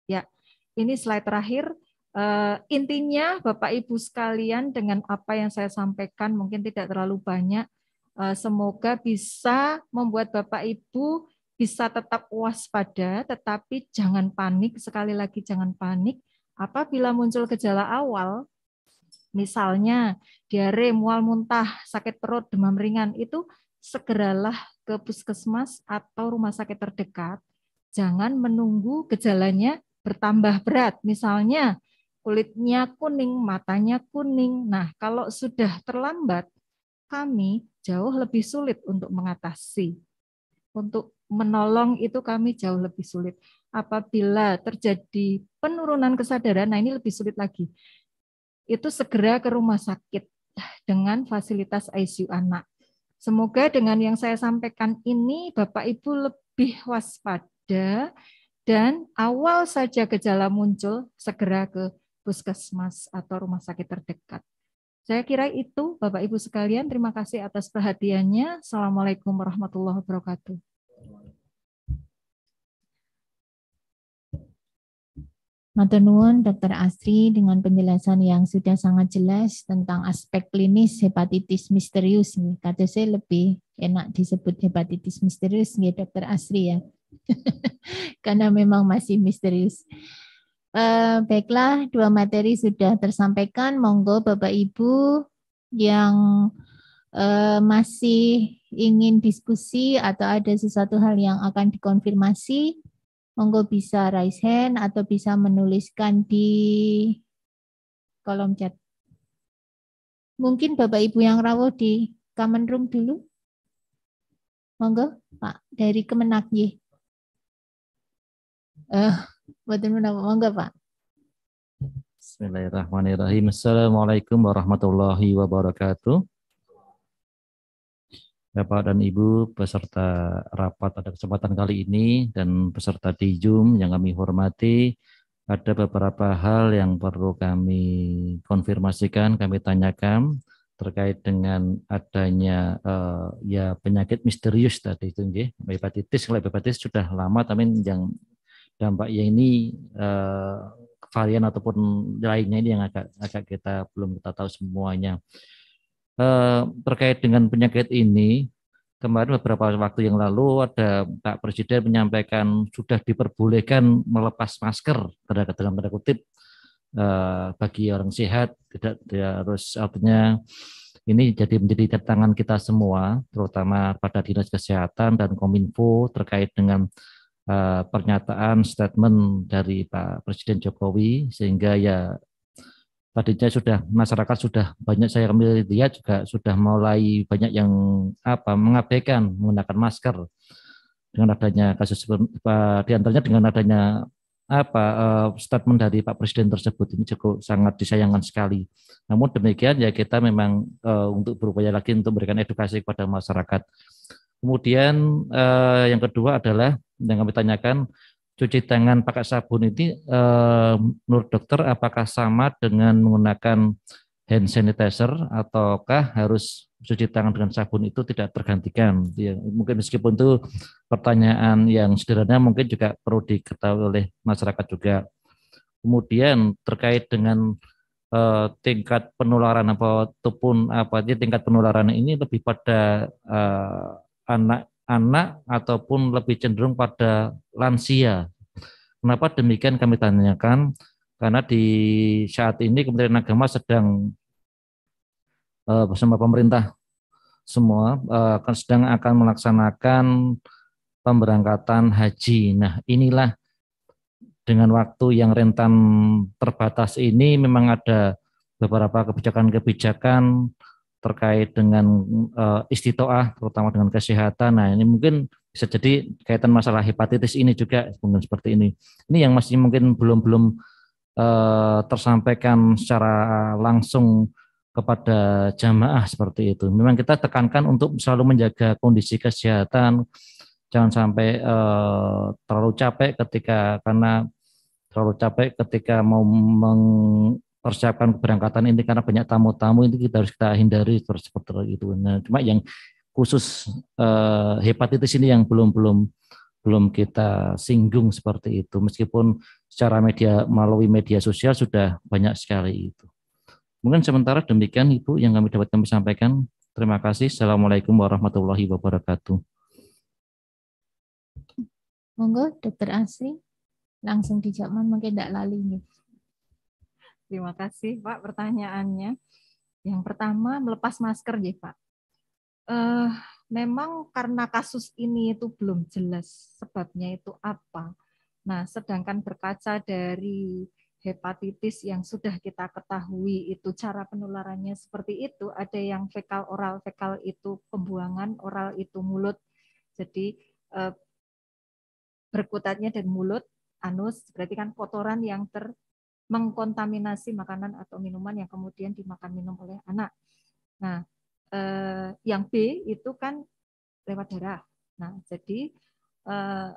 Ya, ini slide terakhir. Eh, intinya Bapak Ibu sekalian dengan apa yang saya sampaikan mungkin tidak terlalu banyak, eh, semoga bisa membuat Bapak Ibu bisa tetap waspada, tetapi jangan panik. Sekali lagi, jangan panik. Apabila muncul gejala awal, misalnya diare, mual muntah, sakit perut, demam ringan, itu segeralah ke puskesmas atau rumah sakit terdekat. Jangan menunggu gejalanya bertambah berat. Misalnya kulitnya kuning, matanya kuning. Nah, kalau sudah terlambat, kami jauh lebih sulit untuk mengatasi. Untuk menolong itu kami jauh lebih sulit. Apabila terjadi penurunan kesadaran, nah ini lebih sulit lagi. Itu segera ke rumah sakit dengan fasilitas ICU anak. Semoga dengan yang saya sampaikan ini Bapak Ibu lebih waspada dan awal saja gejala muncul segera ke puskesmas atau rumah sakit terdekat. Saya kira itu Bapak Ibu sekalian, terima kasih atas perhatiannya. Assalamualaikum warahmatullahi wabarakatuh. Matenun, Dr. Asri dengan penjelasan yang sudah sangat jelas tentang aspek klinis hepatitis misterius. Kata saya lebih enak disebut hepatitis misterius ya Dr. Asri ya. Karena memang masih misterius. Eh, baiklah, dua materi sudah tersampaikan. Monggo Bapak Ibu yang eh, masih ingin diskusi atau ada sesuatu hal yang akan dikonfirmasi, monggo bisa raise hand atau bisa menuliskan di kolom chat. Mungkin Bapak Ibu yang rawuh di common room dulu. Monggo Pak dari Kemenak ya Eh, mboten menapa monggo Pak. Bismillahirrahmanirrahim. Assalamualaikum warahmatullahi wabarakatuh. Bapak dan Ibu peserta rapat pada kesempatan kali ini dan peserta di Zoom yang kami hormati, ada beberapa hal yang perlu kami konfirmasikan, kami tanyakan terkait dengan adanya uh, ya penyakit misterius tadi itu ya hepatitis. Kalau hepatitis sudah lama tapi yang dampak dampaknya ini uh, varian ataupun lainnya ini yang agak agak kita belum kita tahu semuanya. Eh, terkait dengan penyakit ini kemarin beberapa waktu yang lalu ada Pak Presiden menyampaikan sudah diperbolehkan melepas masker terhadap dalam tanda kutip eh, bagi orang sehat tidak harus artinya ini jadi menjadi tantangan kita semua terutama pada dinas kesehatan dan kominfo terkait dengan eh, pernyataan statement dari Pak Presiden Jokowi sehingga ya tadinya sudah masyarakat sudah banyak saya ambil lihat juga sudah mulai banyak yang apa mengabaikan menggunakan masker dengan adanya kasus diantaranya dengan adanya apa eh, statement dari Pak Presiden tersebut ini cukup sangat disayangkan sekali. Namun demikian ya kita memang eh, untuk berupaya lagi untuk memberikan edukasi kepada masyarakat. Kemudian eh, yang kedua adalah yang kami tanyakan cuci tangan pakai sabun ini eh, menurut dokter apakah sama dengan menggunakan hand sanitizer ataukah harus cuci tangan dengan sabun itu tidak tergantikan ya, mungkin meskipun itu pertanyaan yang sederhana mungkin juga perlu diketahui oleh masyarakat juga kemudian terkait dengan eh, tingkat penularan apa ataupun apa tingkat penularan ini lebih pada eh, anak anak ataupun lebih cenderung pada lansia. Kenapa demikian kami tanyakan? Karena di saat ini Kementerian Agama sedang uh, bersama pemerintah semua uh, sedang akan melaksanakan pemberangkatan haji. Nah, inilah dengan waktu yang rentan terbatas ini memang ada beberapa kebijakan-kebijakan terkait dengan uh, istitoah terutama dengan kesehatan. Nah, ini mungkin bisa jadi kaitan masalah hepatitis ini juga mungkin seperti ini. Ini yang masih mungkin belum belum uh, tersampaikan secara langsung kepada jamaah seperti itu. Memang kita tekankan untuk selalu menjaga kondisi kesehatan, jangan sampai uh, terlalu capek ketika karena terlalu capek ketika mau meng, persiapkan keberangkatan ini karena banyak tamu-tamu ini kita harus kita hindari terus seperti itu. Nah, cuma yang khusus eh, hepatitis ini yang belum belum belum kita singgung seperti itu. Meskipun secara media melalui media sosial sudah banyak sekali itu. Mungkin sementara demikian itu yang kami dapat kami sampaikan. Terima kasih. Assalamualaikum warahmatullahi wabarakatuh. Monggo Dokter Asri langsung dijawab mungkin tidak lali nih. Terima kasih Pak pertanyaannya. Yang pertama melepas masker ya Pak. Uh, memang karena kasus ini itu belum jelas sebabnya itu apa. Nah, sedangkan berkaca dari hepatitis yang sudah kita ketahui itu cara penularannya seperti itu, ada yang fekal oral, fekal itu pembuangan, oral itu mulut. Jadi eh, berkutatnya dan mulut, anus, berarti kan kotoran yang ter mengkontaminasi makanan atau minuman yang kemudian dimakan minum oleh anak. Nah, eh, yang B itu kan lewat darah. Nah, jadi eh,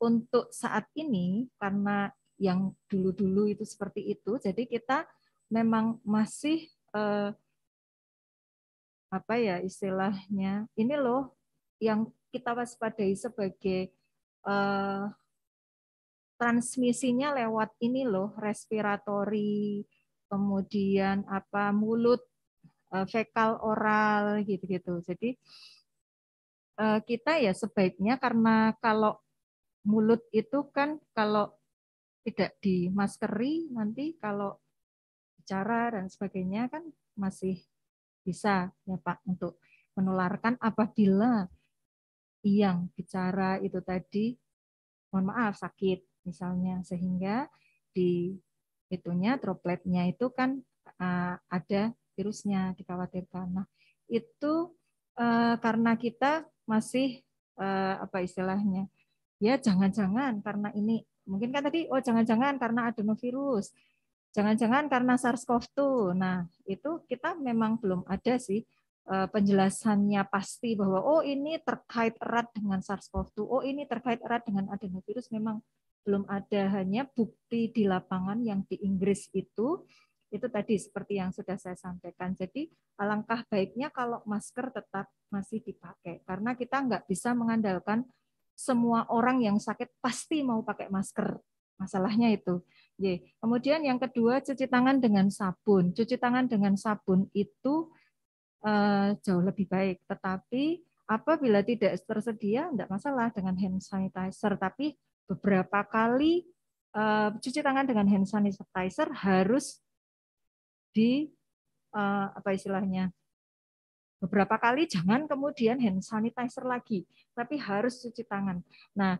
untuk saat ini karena yang dulu-dulu itu seperti itu, jadi kita memang masih eh, apa ya istilahnya ini loh yang kita waspadai sebagai eh, transmisinya lewat ini loh, respiratory, kemudian apa mulut, fekal eh, oral gitu-gitu. Jadi eh, kita ya sebaiknya karena kalau mulut itu kan kalau tidak dimaskeri nanti kalau bicara dan sebagainya kan masih bisa ya Pak untuk menularkan apabila yang bicara itu tadi mohon maaf sakit misalnya sehingga di itunya dropletnya itu kan uh, ada virusnya dikhawatirkan. Nah, itu uh, karena kita masih uh, apa istilahnya? Ya jangan-jangan karena ini mungkin kan tadi oh jangan-jangan karena adenovirus. Jangan-jangan karena SARS-CoV-2. Nah, itu kita memang belum ada sih penjelasannya pasti bahwa oh ini terkait erat dengan SARS-CoV-2, oh ini terkait erat dengan adenovirus memang belum ada hanya bukti di lapangan yang di Inggris itu itu tadi seperti yang sudah saya sampaikan. Jadi alangkah baiknya kalau masker tetap masih dipakai karena kita nggak bisa mengandalkan semua orang yang sakit pasti mau pakai masker. Masalahnya itu. ya Kemudian yang kedua cuci tangan dengan sabun. Cuci tangan dengan sabun itu eh, jauh lebih baik. Tetapi apabila tidak tersedia, tidak masalah dengan hand sanitizer. Tapi beberapa kali uh, cuci tangan dengan hand sanitizer harus di uh, apa istilahnya beberapa kali jangan kemudian hand sanitizer lagi tapi harus cuci tangan nah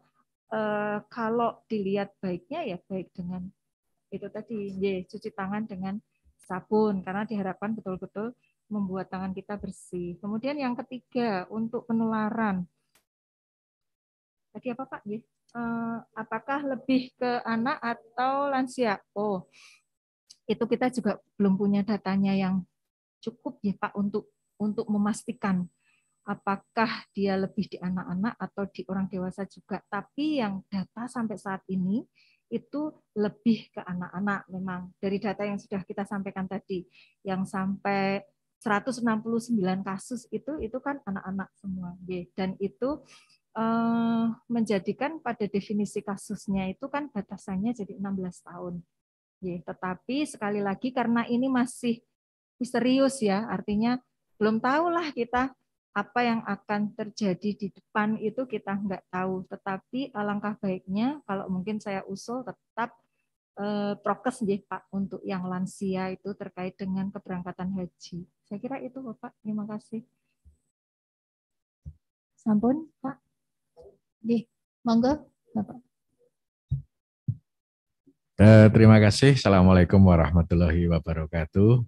uh, kalau dilihat baiknya ya baik dengan itu tadi ya, cuci tangan dengan sabun karena diharapkan betul-betul membuat tangan kita bersih kemudian yang ketiga untuk penularan tadi apa pak ya eh, apakah lebih ke anak atau lansia? Oh, itu kita juga belum punya datanya yang cukup ya Pak untuk untuk memastikan apakah dia lebih di anak-anak atau di orang dewasa juga. Tapi yang data sampai saat ini itu lebih ke anak-anak memang dari data yang sudah kita sampaikan tadi yang sampai 169 kasus itu itu kan anak-anak semua dan itu Eh, menjadikan pada definisi kasusnya itu kan batasannya jadi 16 tahun. tetapi sekali lagi karena ini masih misterius ya, artinya belum tahulah kita apa yang akan terjadi di depan itu kita nggak tahu. Tetapi alangkah baiknya kalau mungkin saya usul tetap eh, prokes ya Pak untuk yang lansia itu terkait dengan keberangkatan haji. Saya kira itu Bapak. Terima kasih. Sampun Pak di monggo Bapak. Eh, terima kasih. Assalamualaikum warahmatullahi wabarakatuh.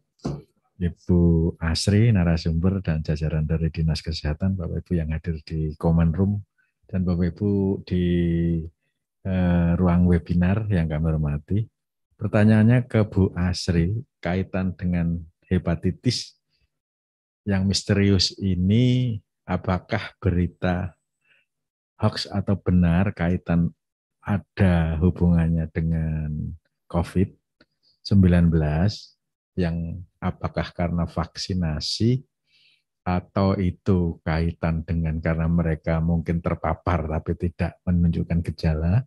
Ibu Asri, narasumber dan jajaran dari Dinas Kesehatan, Bapak Ibu yang hadir di Common Room dan Bapak Ibu di eh, ruang webinar yang kami hormati. Pertanyaannya ke Bu Asri kaitan dengan hepatitis yang misterius ini, apakah berita hoax atau benar kaitan ada hubungannya dengan COVID-19 yang apakah karena vaksinasi atau itu kaitan dengan karena mereka mungkin terpapar tapi tidak menunjukkan gejala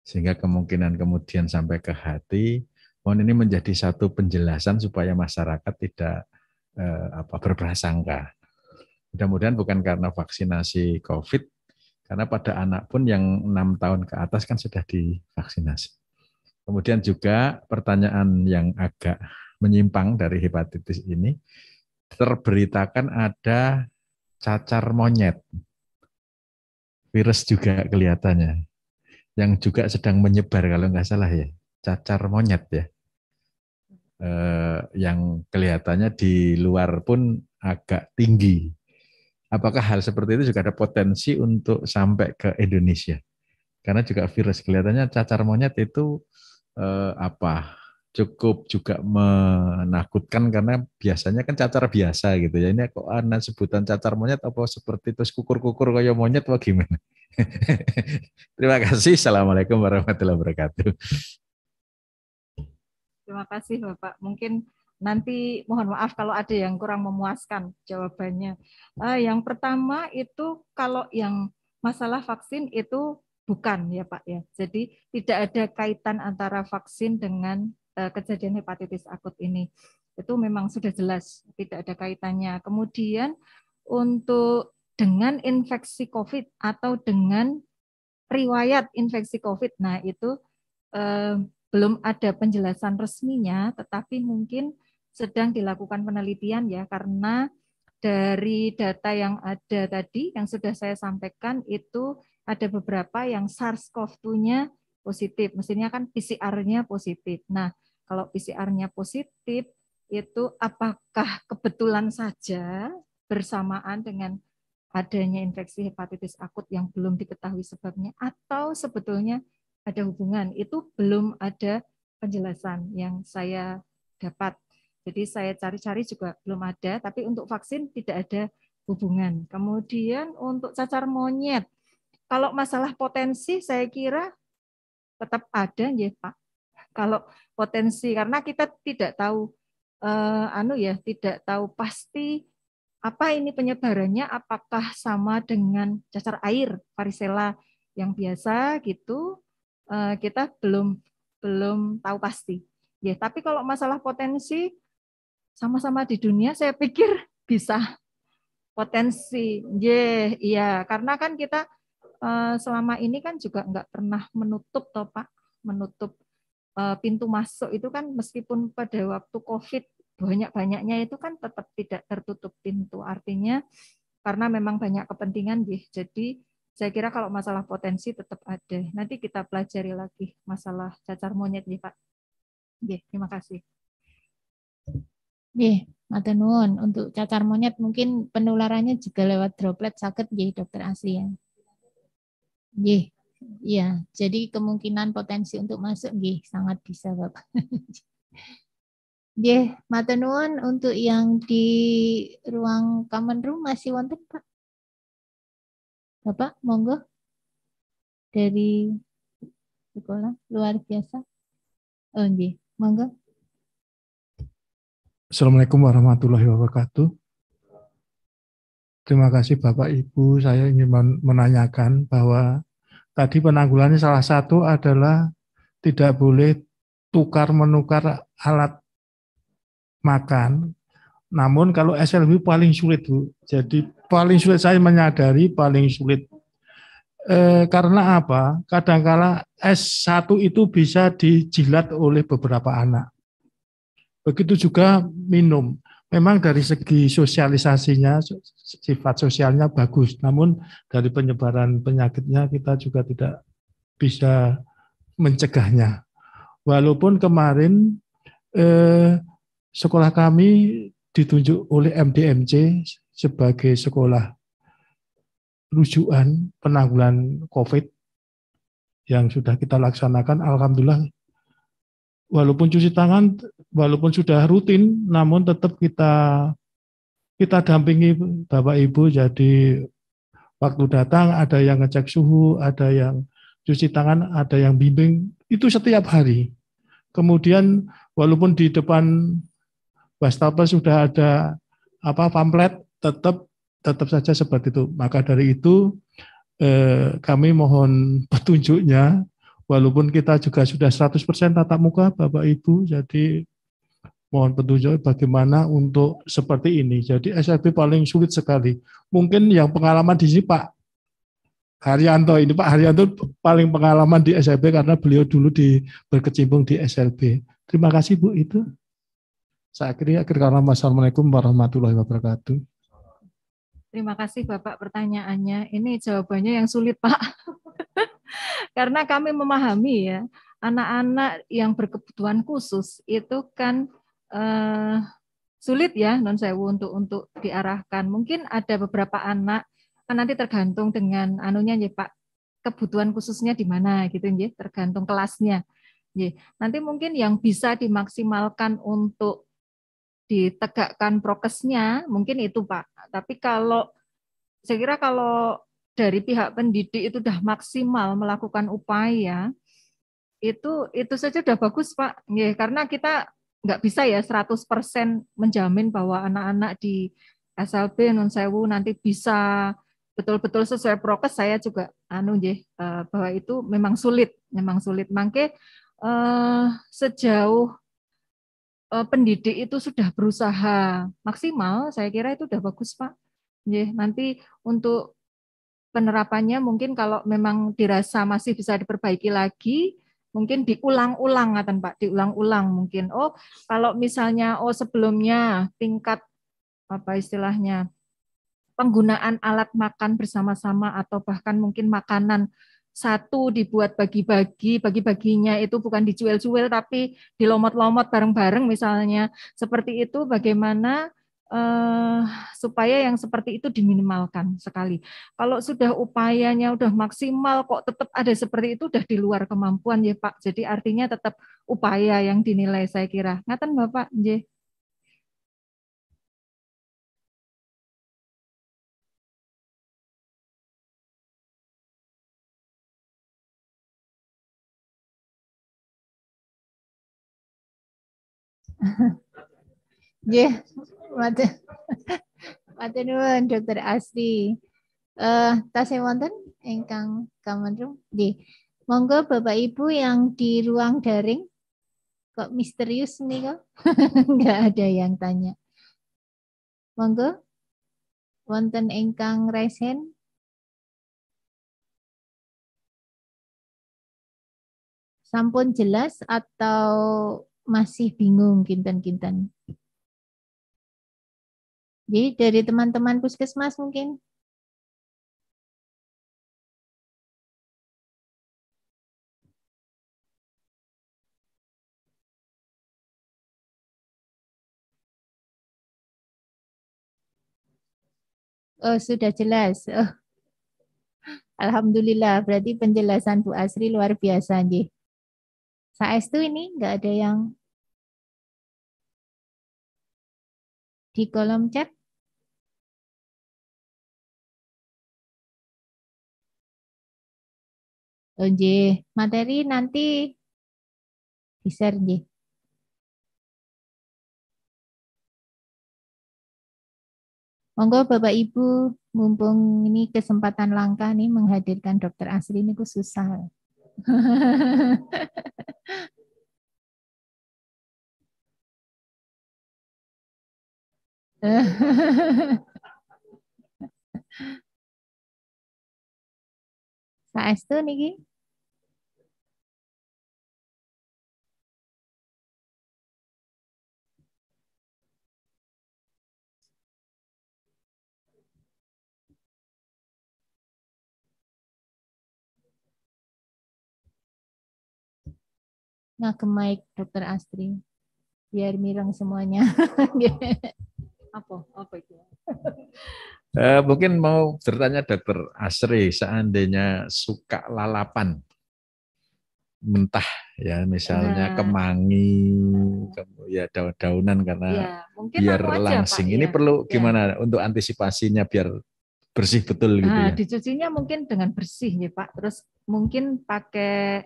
sehingga kemungkinan kemudian sampai ke hati mohon ini menjadi satu penjelasan supaya masyarakat tidak eh, apa berprasangka mudah-mudahan bukan karena vaksinasi covid karena pada anak pun yang enam tahun ke atas kan sudah divaksinasi. Kemudian juga pertanyaan yang agak menyimpang dari hepatitis ini, terberitakan ada cacar monyet. Virus juga kelihatannya. Yang juga sedang menyebar kalau nggak salah ya. Cacar monyet ya. Eh, yang kelihatannya di luar pun agak tinggi apakah hal seperti itu juga ada potensi untuk sampai ke Indonesia? Karena juga virus kelihatannya cacar monyet itu eh, apa cukup juga menakutkan karena biasanya kan cacar biasa gitu ya. Ini kok anak sebutan cacar monyet apa seperti terus kukur-kukur kayak monyet apa gimana? Terima kasih. Assalamualaikum warahmatullahi wabarakatuh. Terima kasih Bapak. Mungkin Nanti mohon maaf kalau ada yang kurang memuaskan jawabannya. Uh, yang pertama itu kalau yang masalah vaksin itu bukan ya Pak ya. Jadi tidak ada kaitan antara vaksin dengan uh, kejadian hepatitis akut ini. Itu memang sudah jelas tidak ada kaitannya. Kemudian untuk dengan infeksi COVID atau dengan riwayat infeksi COVID. Nah, itu eh, belum ada penjelasan resminya, tetapi mungkin sedang dilakukan penelitian ya karena dari data yang ada tadi yang sudah saya sampaikan itu ada beberapa yang SARS-CoV-2-nya positif. Mestinya kan PCR-nya positif. Nah, kalau PCR-nya positif itu apakah kebetulan saja bersamaan dengan adanya infeksi hepatitis akut yang belum diketahui sebabnya atau sebetulnya ada hubungan? Itu belum ada penjelasan yang saya dapat jadi saya cari-cari juga belum ada, tapi untuk vaksin tidak ada hubungan. Kemudian untuk cacar monyet, kalau masalah potensi saya kira tetap ada ya Pak. Kalau potensi karena kita tidak tahu eh, anu ya, tidak tahu pasti apa ini penyebarannya apakah sama dengan cacar air varicella yang biasa gitu eh, kita belum belum tahu pasti ya tapi kalau masalah potensi sama-sama di dunia saya pikir bisa potensi. Yeah, iya, karena kan kita eh, selama ini kan juga nggak pernah menutup toh Pak, menutup eh, pintu masuk itu kan meskipun pada waktu Covid banyak-banyaknya itu kan tetap tidak tertutup pintu. Artinya karena memang banyak kepentingan ya. Jadi saya kira kalau masalah potensi tetap ada. Nanti kita pelajari lagi masalah cacar monyet nih Pak. Ya, terima kasih. Nggih, matur nuwun. Untuk cacar monyet mungkin penularannya juga lewat droplet sakit nggih Dokter Asli ya. Nggih. Iya, jadi kemungkinan potensi untuk masuk nggih sangat bisa, Bapak. Nggih, matur nuwun untuk yang di ruang common room masih wonten, Pak? Bapak, monggo. Dari sekolah luar biasa. Oh, nggih, monggo. Assalamualaikum warahmatullahi wabarakatuh. Terima kasih Bapak Ibu, saya ingin menanyakan bahwa tadi penanggulannya salah satu adalah tidak boleh tukar menukar alat makan. Namun kalau SLB paling sulit Bu. Jadi paling sulit saya menyadari paling sulit. E, karena apa? Kadangkala S1 itu bisa dijilat oleh beberapa anak Begitu juga minum. Memang dari segi sosialisasinya, sifat sosialnya bagus. Namun dari penyebaran penyakitnya kita juga tidak bisa mencegahnya. Walaupun kemarin eh, sekolah kami ditunjuk oleh MDMC sebagai sekolah rujukan penanggulan COVID yang sudah kita laksanakan, alhamdulillah walaupun cuci tangan, walaupun sudah rutin, namun tetap kita kita dampingi Bapak Ibu. Jadi waktu datang ada yang ngecek suhu, ada yang cuci tangan, ada yang bimbing. Itu setiap hari. Kemudian walaupun di depan wastafel sudah ada apa pamflet, tetap tetap saja seperti itu. Maka dari itu eh, kami mohon petunjuknya walaupun kita juga sudah 100% tatap muka Bapak Ibu, jadi mohon petunjuk bagaimana untuk seperti ini. Jadi SLB paling sulit sekali. Mungkin yang pengalaman di sini Pak Haryanto ini Pak Haryanto paling pengalaman di SLB karena beliau dulu di berkecimpung di SLB. Terima kasih Bu itu. Saya akhiri akhir karena Assalamualaikum warahmatullahi wabarakatuh. Terima kasih Bapak pertanyaannya. Ini jawabannya yang sulit Pak karena kami memahami ya anak-anak yang berkebutuhan khusus itu kan eh, sulit ya non sewu untuk untuk diarahkan. Mungkin ada beberapa anak kan nanti tergantung dengan anunya ya Pak kebutuhan khususnya di mana gitu ya, tergantung kelasnya. Ya, nanti mungkin yang bisa dimaksimalkan untuk ditegakkan prokesnya mungkin itu Pak. Tapi kalau saya kira kalau dari pihak pendidik itu sudah maksimal melakukan upaya, itu itu saja sudah bagus Pak. Ya, karena kita nggak bisa ya 100% menjamin bahwa anak-anak di SLB non Sewu nanti bisa betul-betul sesuai prokes saya juga anu ya bahwa itu memang sulit, memang sulit. Mangke eh, sejauh eh, pendidik itu sudah berusaha maksimal, saya kira itu sudah bagus Pak. Ya, nanti untuk penerapannya mungkin kalau memang dirasa masih bisa diperbaiki lagi, mungkin diulang-ulang kan Pak, diulang-ulang mungkin. Oh, kalau misalnya oh sebelumnya tingkat apa istilahnya penggunaan alat makan bersama-sama atau bahkan mungkin makanan satu dibuat bagi-bagi, bagi-baginya itu bukan dijual-jual tapi dilomot-lomot bareng-bareng misalnya. Seperti itu bagaimana eh, supaya yang seperti itu diminimalkan sekali. Kalau sudah upayanya udah maksimal kok tetap ada seperti itu udah di luar kemampuan ya Pak. Jadi artinya tetap upaya yang dinilai saya kira. Ngatain Bapak nggih. Yeah, mata, mata nuan Dokter asli. Eh, tasih wonten engkang kamandrum. Di, Monggo Bapak Ibu yang di ruang daring kok misterius nih kok nggak ada yang tanya monggo wonten engkang resen sampun jelas atau masih bingung kintan kintan? Jadi dari teman-teman puskesmas mungkin? Oh, sudah jelas. Oh. Alhamdulillah, berarti penjelasan Bu Asri luar biasa. Nih. Saya itu ini nggak ada yang di kolom chat? Oh, J. Materi nanti di-share, J. Monggo Bapak Ibu, mumpung ini kesempatan langka nih menghadirkan dokter asli ini kok susah. Saestu niki? ke mic dokter Astri biar mireng semuanya apa apa itu Eh, mungkin mau bertanya dokter Asri, seandainya suka lalapan mentah ya misalnya nah. kemangi ya daun-daunan karena ya, biar aja, langsing Pak, ini ya. perlu iya. gimana untuk antisipasinya biar bersih betul eh, gitu nah, ya dicucinya mungkin dengan bersih ya Pak terus mungkin pakai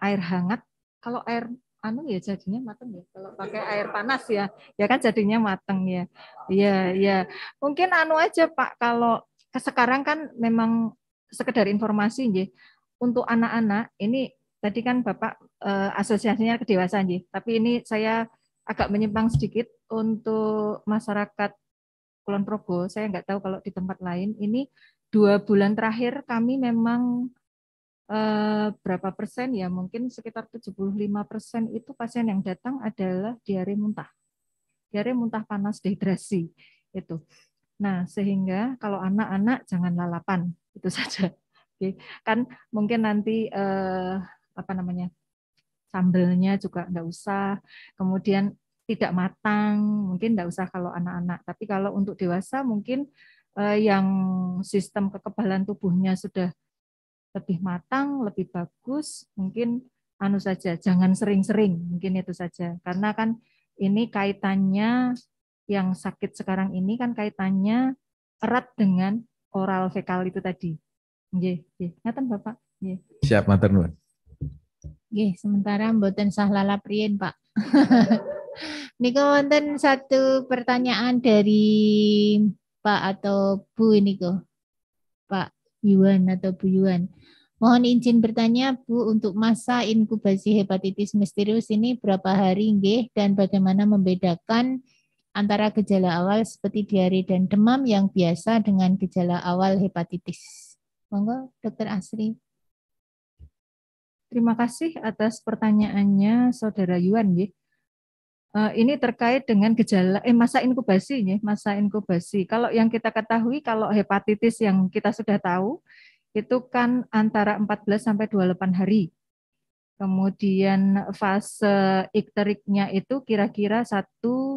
air hangat kalau air anu ya jadinya mateng ya. Kalau pakai air panas ya, ya kan jadinya mateng ya. Iya, iya. Mungkin anu aja Pak kalau sekarang kan memang sekedar informasi ya. Untuk anak-anak ini tadi kan Bapak eh, asosiasinya kedewasaan ya. Tapi ini saya agak menyimpang sedikit untuk masyarakat Kulon Progo. Saya nggak tahu kalau di tempat lain ini dua bulan terakhir kami memang Eh, berapa persen ya mungkin sekitar 75 persen itu pasien yang datang adalah diare muntah. Diare muntah panas dehidrasi itu. Nah, sehingga kalau anak-anak jangan lalapan, itu saja. Oke, kan mungkin nanti eh, apa namanya? sambelnya juga nggak usah. Kemudian tidak matang, mungkin nggak usah kalau anak-anak. Tapi kalau untuk dewasa mungkin eh, yang sistem kekebalan tubuhnya sudah lebih matang, lebih bagus, mungkin anu saja, jangan sering-sering, mungkin itu saja. Karena kan ini kaitannya yang sakit sekarang ini kan kaitannya erat dengan oral fekal itu tadi. Nggih, nggih. Ngaten Bapak? Nggih. Siap matur nuwun. Nggih, sementara mboten sah lala priyen, Pak. Niko, wonten satu pertanyaan dari Pak atau Bu kok. Pak Yuan atau Bu Yuan. Mohon izin bertanya Bu untuk masa inkubasi hepatitis misterius ini berapa hari nggih dan bagaimana membedakan antara gejala awal seperti diare dan demam yang biasa dengan gejala awal hepatitis. Monggo Dokter Asri. Terima kasih atas pertanyaannya Saudara Yuan nggih. Eh, ini terkait dengan gejala eh masa inkubasi ya, masa inkubasi. Kalau yang kita ketahui kalau hepatitis yang kita sudah tahu itu kan antara 14 sampai 28 hari. Kemudian fase ikteriknya itu kira-kira 1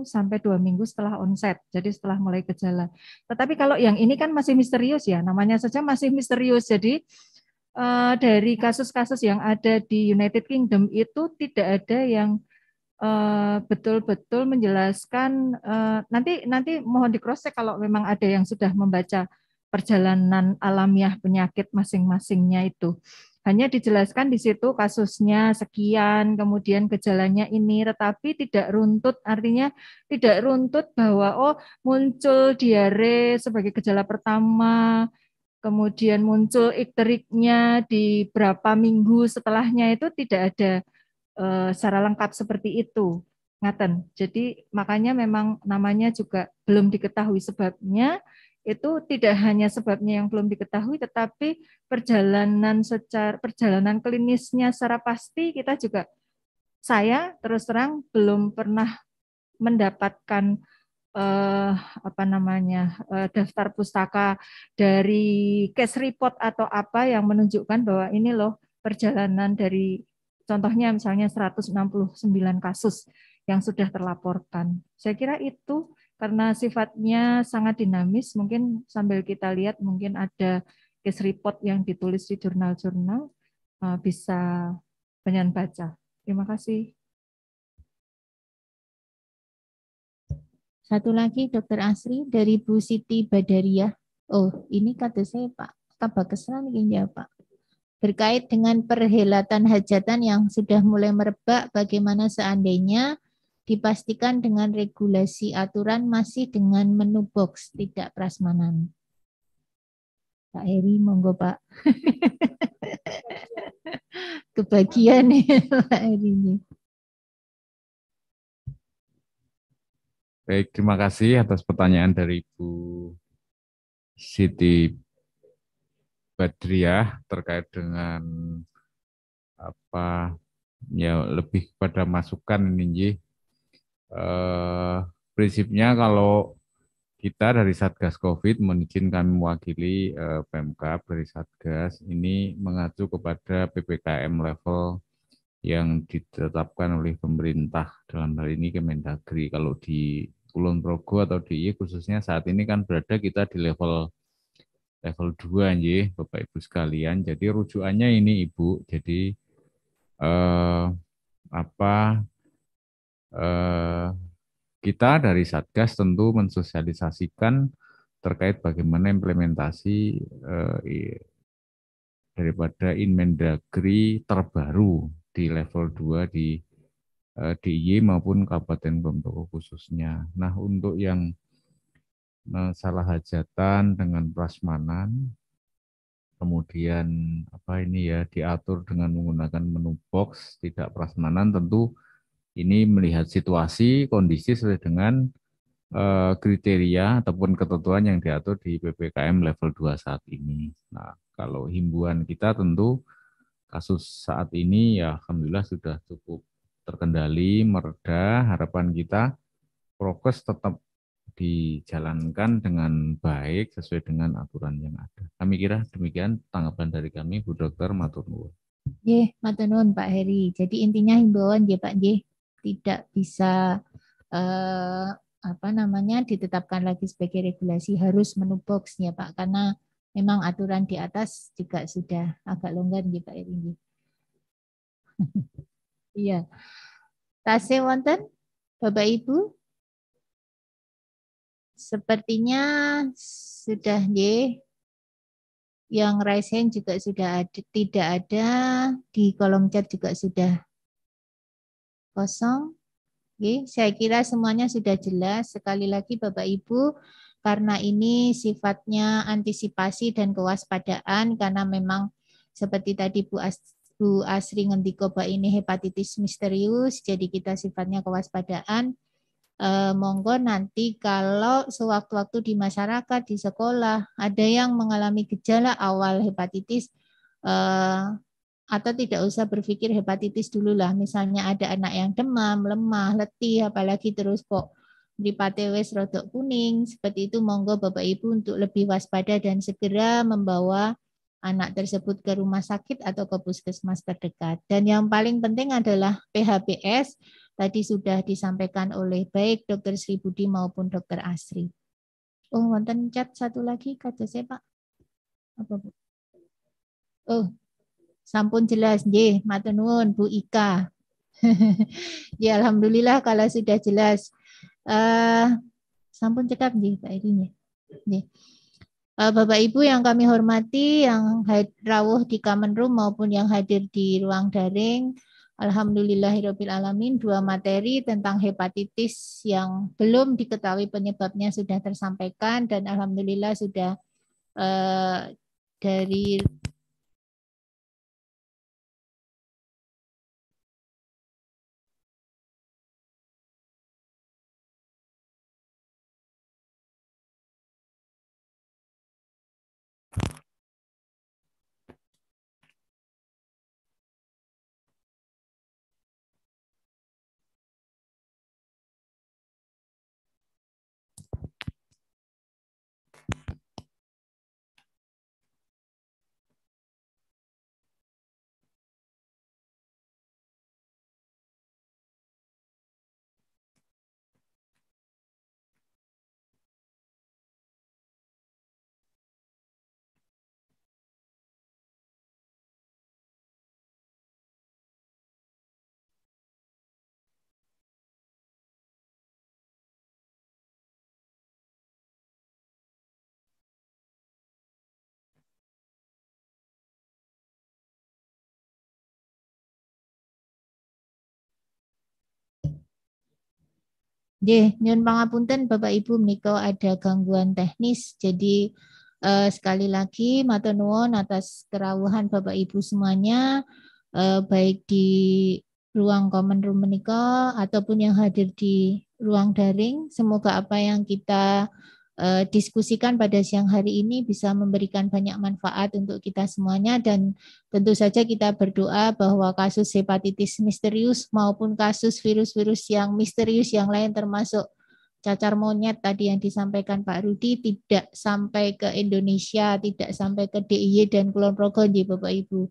sampai 2 minggu setelah onset, jadi setelah mulai gejala. Tetapi kalau yang ini kan masih misterius ya, namanya saja masih misterius. Jadi eh, dari kasus-kasus yang ada di United Kingdom itu tidak ada yang Eh, betul-betul menjelaskan eh, nanti nanti mohon di cross check kalau memang ada yang sudah membaca perjalanan alamiah penyakit masing-masingnya itu. Hanya dijelaskan di situ kasusnya sekian, kemudian gejalanya ini, tetapi tidak runtut, artinya tidak runtut bahwa oh muncul diare sebagai gejala pertama, kemudian muncul ikteriknya di berapa minggu setelahnya itu tidak ada Eh, secara lengkap seperti itu ngaten. Jadi makanya memang namanya juga belum diketahui sebabnya itu tidak hanya sebabnya yang belum diketahui tetapi perjalanan secara perjalanan klinisnya secara pasti kita juga saya terus terang belum pernah mendapatkan eh, apa namanya eh, daftar pustaka dari case report atau apa yang menunjukkan bahwa ini loh perjalanan dari Contohnya misalnya 169 kasus yang sudah terlaporkan. Saya kira itu karena sifatnya sangat dinamis, mungkin sambil kita lihat mungkin ada case report yang ditulis di jurnal-jurnal eh, bisa banyak baca. Terima kasih. Satu lagi Dokter Asri dari Bu Siti Badariah. Oh, ini kata saya Pak. Kabar Kesran ingin jawab Pak berkait dengan perhelatan hajatan yang sudah mulai merebak bagaimana seandainya dipastikan dengan regulasi aturan masih dengan menu box tidak prasmanan. Pak Heri monggo Pak. Kebagian ya Pak Heri Baik, terima kasih atas pertanyaan dari Bu Siti Badriah terkait dengan apa ya lebih kepada masukan ini eh, prinsipnya kalau kita dari Satgas COVID menizin kami mewakili eh, PMK dari Satgas ini mengacu kepada PPKM level yang ditetapkan oleh pemerintah dalam hal ini Kemendagri. Kalau di Kulon Progo atau di e khususnya saat ini kan berada kita di level level 2 anjir Bapak Ibu sekalian. Jadi rujukannya ini Ibu. Jadi eh, apa eh, kita dari Satgas tentu mensosialisasikan terkait bagaimana implementasi eh, daripada Inmendagri terbaru di level 2 di eh, DIY maupun Kabupaten Bontoko khususnya. Nah, untuk yang salah hajatan dengan prasmanan, kemudian apa ini ya diatur dengan menggunakan menu box tidak prasmanan tentu ini melihat situasi kondisi sesuai dengan uh, kriteria ataupun ketentuan yang diatur di PPKM level 2 saat ini. Nah, kalau himbuan kita tentu kasus saat ini ya alhamdulillah sudah cukup terkendali, mereda. Harapan kita prokes tetap dijalankan dengan baik sesuai dengan aturan yang ada. Kami kira demikian tanggapan dari kami Bu Dokter Matur Nuwun. Nggih, matur nuwun Pak Heri. Jadi intinya himbauan ya Pak J tidak bisa eh, apa namanya ditetapkan lagi sebagai regulasi harus menu box Pak karena memang aturan di atas juga sudah agak longgar ya Pak Heri. Iya. Tase wonten Bapak Ibu Sepertinya sudah deh. Yang raise hand juga sudah ada, tidak ada. Di kolom chat juga sudah kosong. Oke, saya kira semuanya sudah jelas. Sekali lagi Bapak Ibu, karena ini sifatnya antisipasi dan kewaspadaan karena memang seperti tadi Bu As Bu Asri ngendiko bahwa ini hepatitis misterius, jadi kita sifatnya kewaspadaan eh, monggo nanti kalau sewaktu-waktu di masyarakat, di sekolah, ada yang mengalami gejala awal hepatitis, eh, atau tidak usah berpikir hepatitis dulu lah. Misalnya ada anak yang demam, lemah, letih, apalagi terus kok di wis rodok kuning, seperti itu monggo Bapak Ibu untuk lebih waspada dan segera membawa anak tersebut ke rumah sakit atau ke puskesmas terdekat. Dan yang paling penting adalah PHBS Tadi sudah disampaikan oleh baik Dokter Sri Budi maupun Dokter Asri. Oh, wonten chat satu lagi kata saya Pak. Apa Bu? Oh, sampun jelas nggih, matur nuwun Bu Ika. ya alhamdulillah kalau sudah jelas. Uh, sampun cekap nggih Pak Edi nggih. Eh, Bapak Ibu yang kami hormati, yang rawuh di Common Room maupun yang hadir di ruang daring, Alhamdulillahirabbil alamin dua materi tentang hepatitis yang belum diketahui penyebabnya sudah tersampaikan dan alhamdulillah sudah eh, dari Ya, nyun pangapunten Bapak Ibu menika ada gangguan teknis. Jadi eh, sekali lagi matur nuwun atas kerawuhan Bapak Ibu semuanya eh, baik di ruang common room menika ataupun yang hadir di ruang daring. Semoga apa yang kita Eh, diskusikan pada siang hari ini bisa memberikan banyak manfaat untuk kita semuanya dan tentu saja kita berdoa bahwa kasus hepatitis misterius maupun kasus virus-virus yang misterius yang lain termasuk cacar monyet tadi yang disampaikan Pak Rudi tidak sampai ke Indonesia, tidak sampai ke DIY dan Kulon Progo, Bapak Ibu.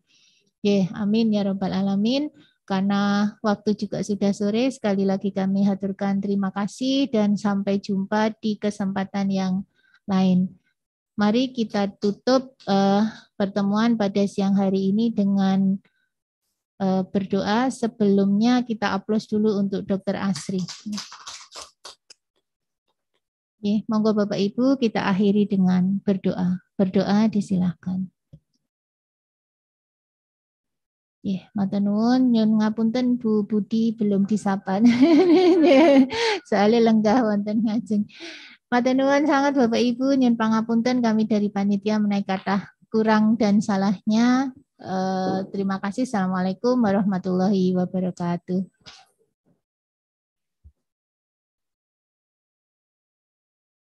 Ya, amin ya robbal alamin. Karena waktu juga sudah sore, sekali lagi kami haturkan terima kasih dan sampai jumpa di kesempatan yang lain. Mari kita tutup uh, pertemuan pada siang hari ini dengan uh, berdoa. Sebelumnya kita upload dulu untuk Dokter Asri. Ya, monggo Bapak Ibu kita akhiri dengan berdoa. Berdoa disilahkan. Yeah, matur nuwun nyun ngapunten Bu Budi belum disapa. Soalnya lenggah wonten ngajeng. Matur nuwun sangat Bapak Ibu nyun pangapunten kami dari panitia menaik kata kurang dan salahnya. Uh, terima kasih. Assalamualaikum warahmatullahi wabarakatuh.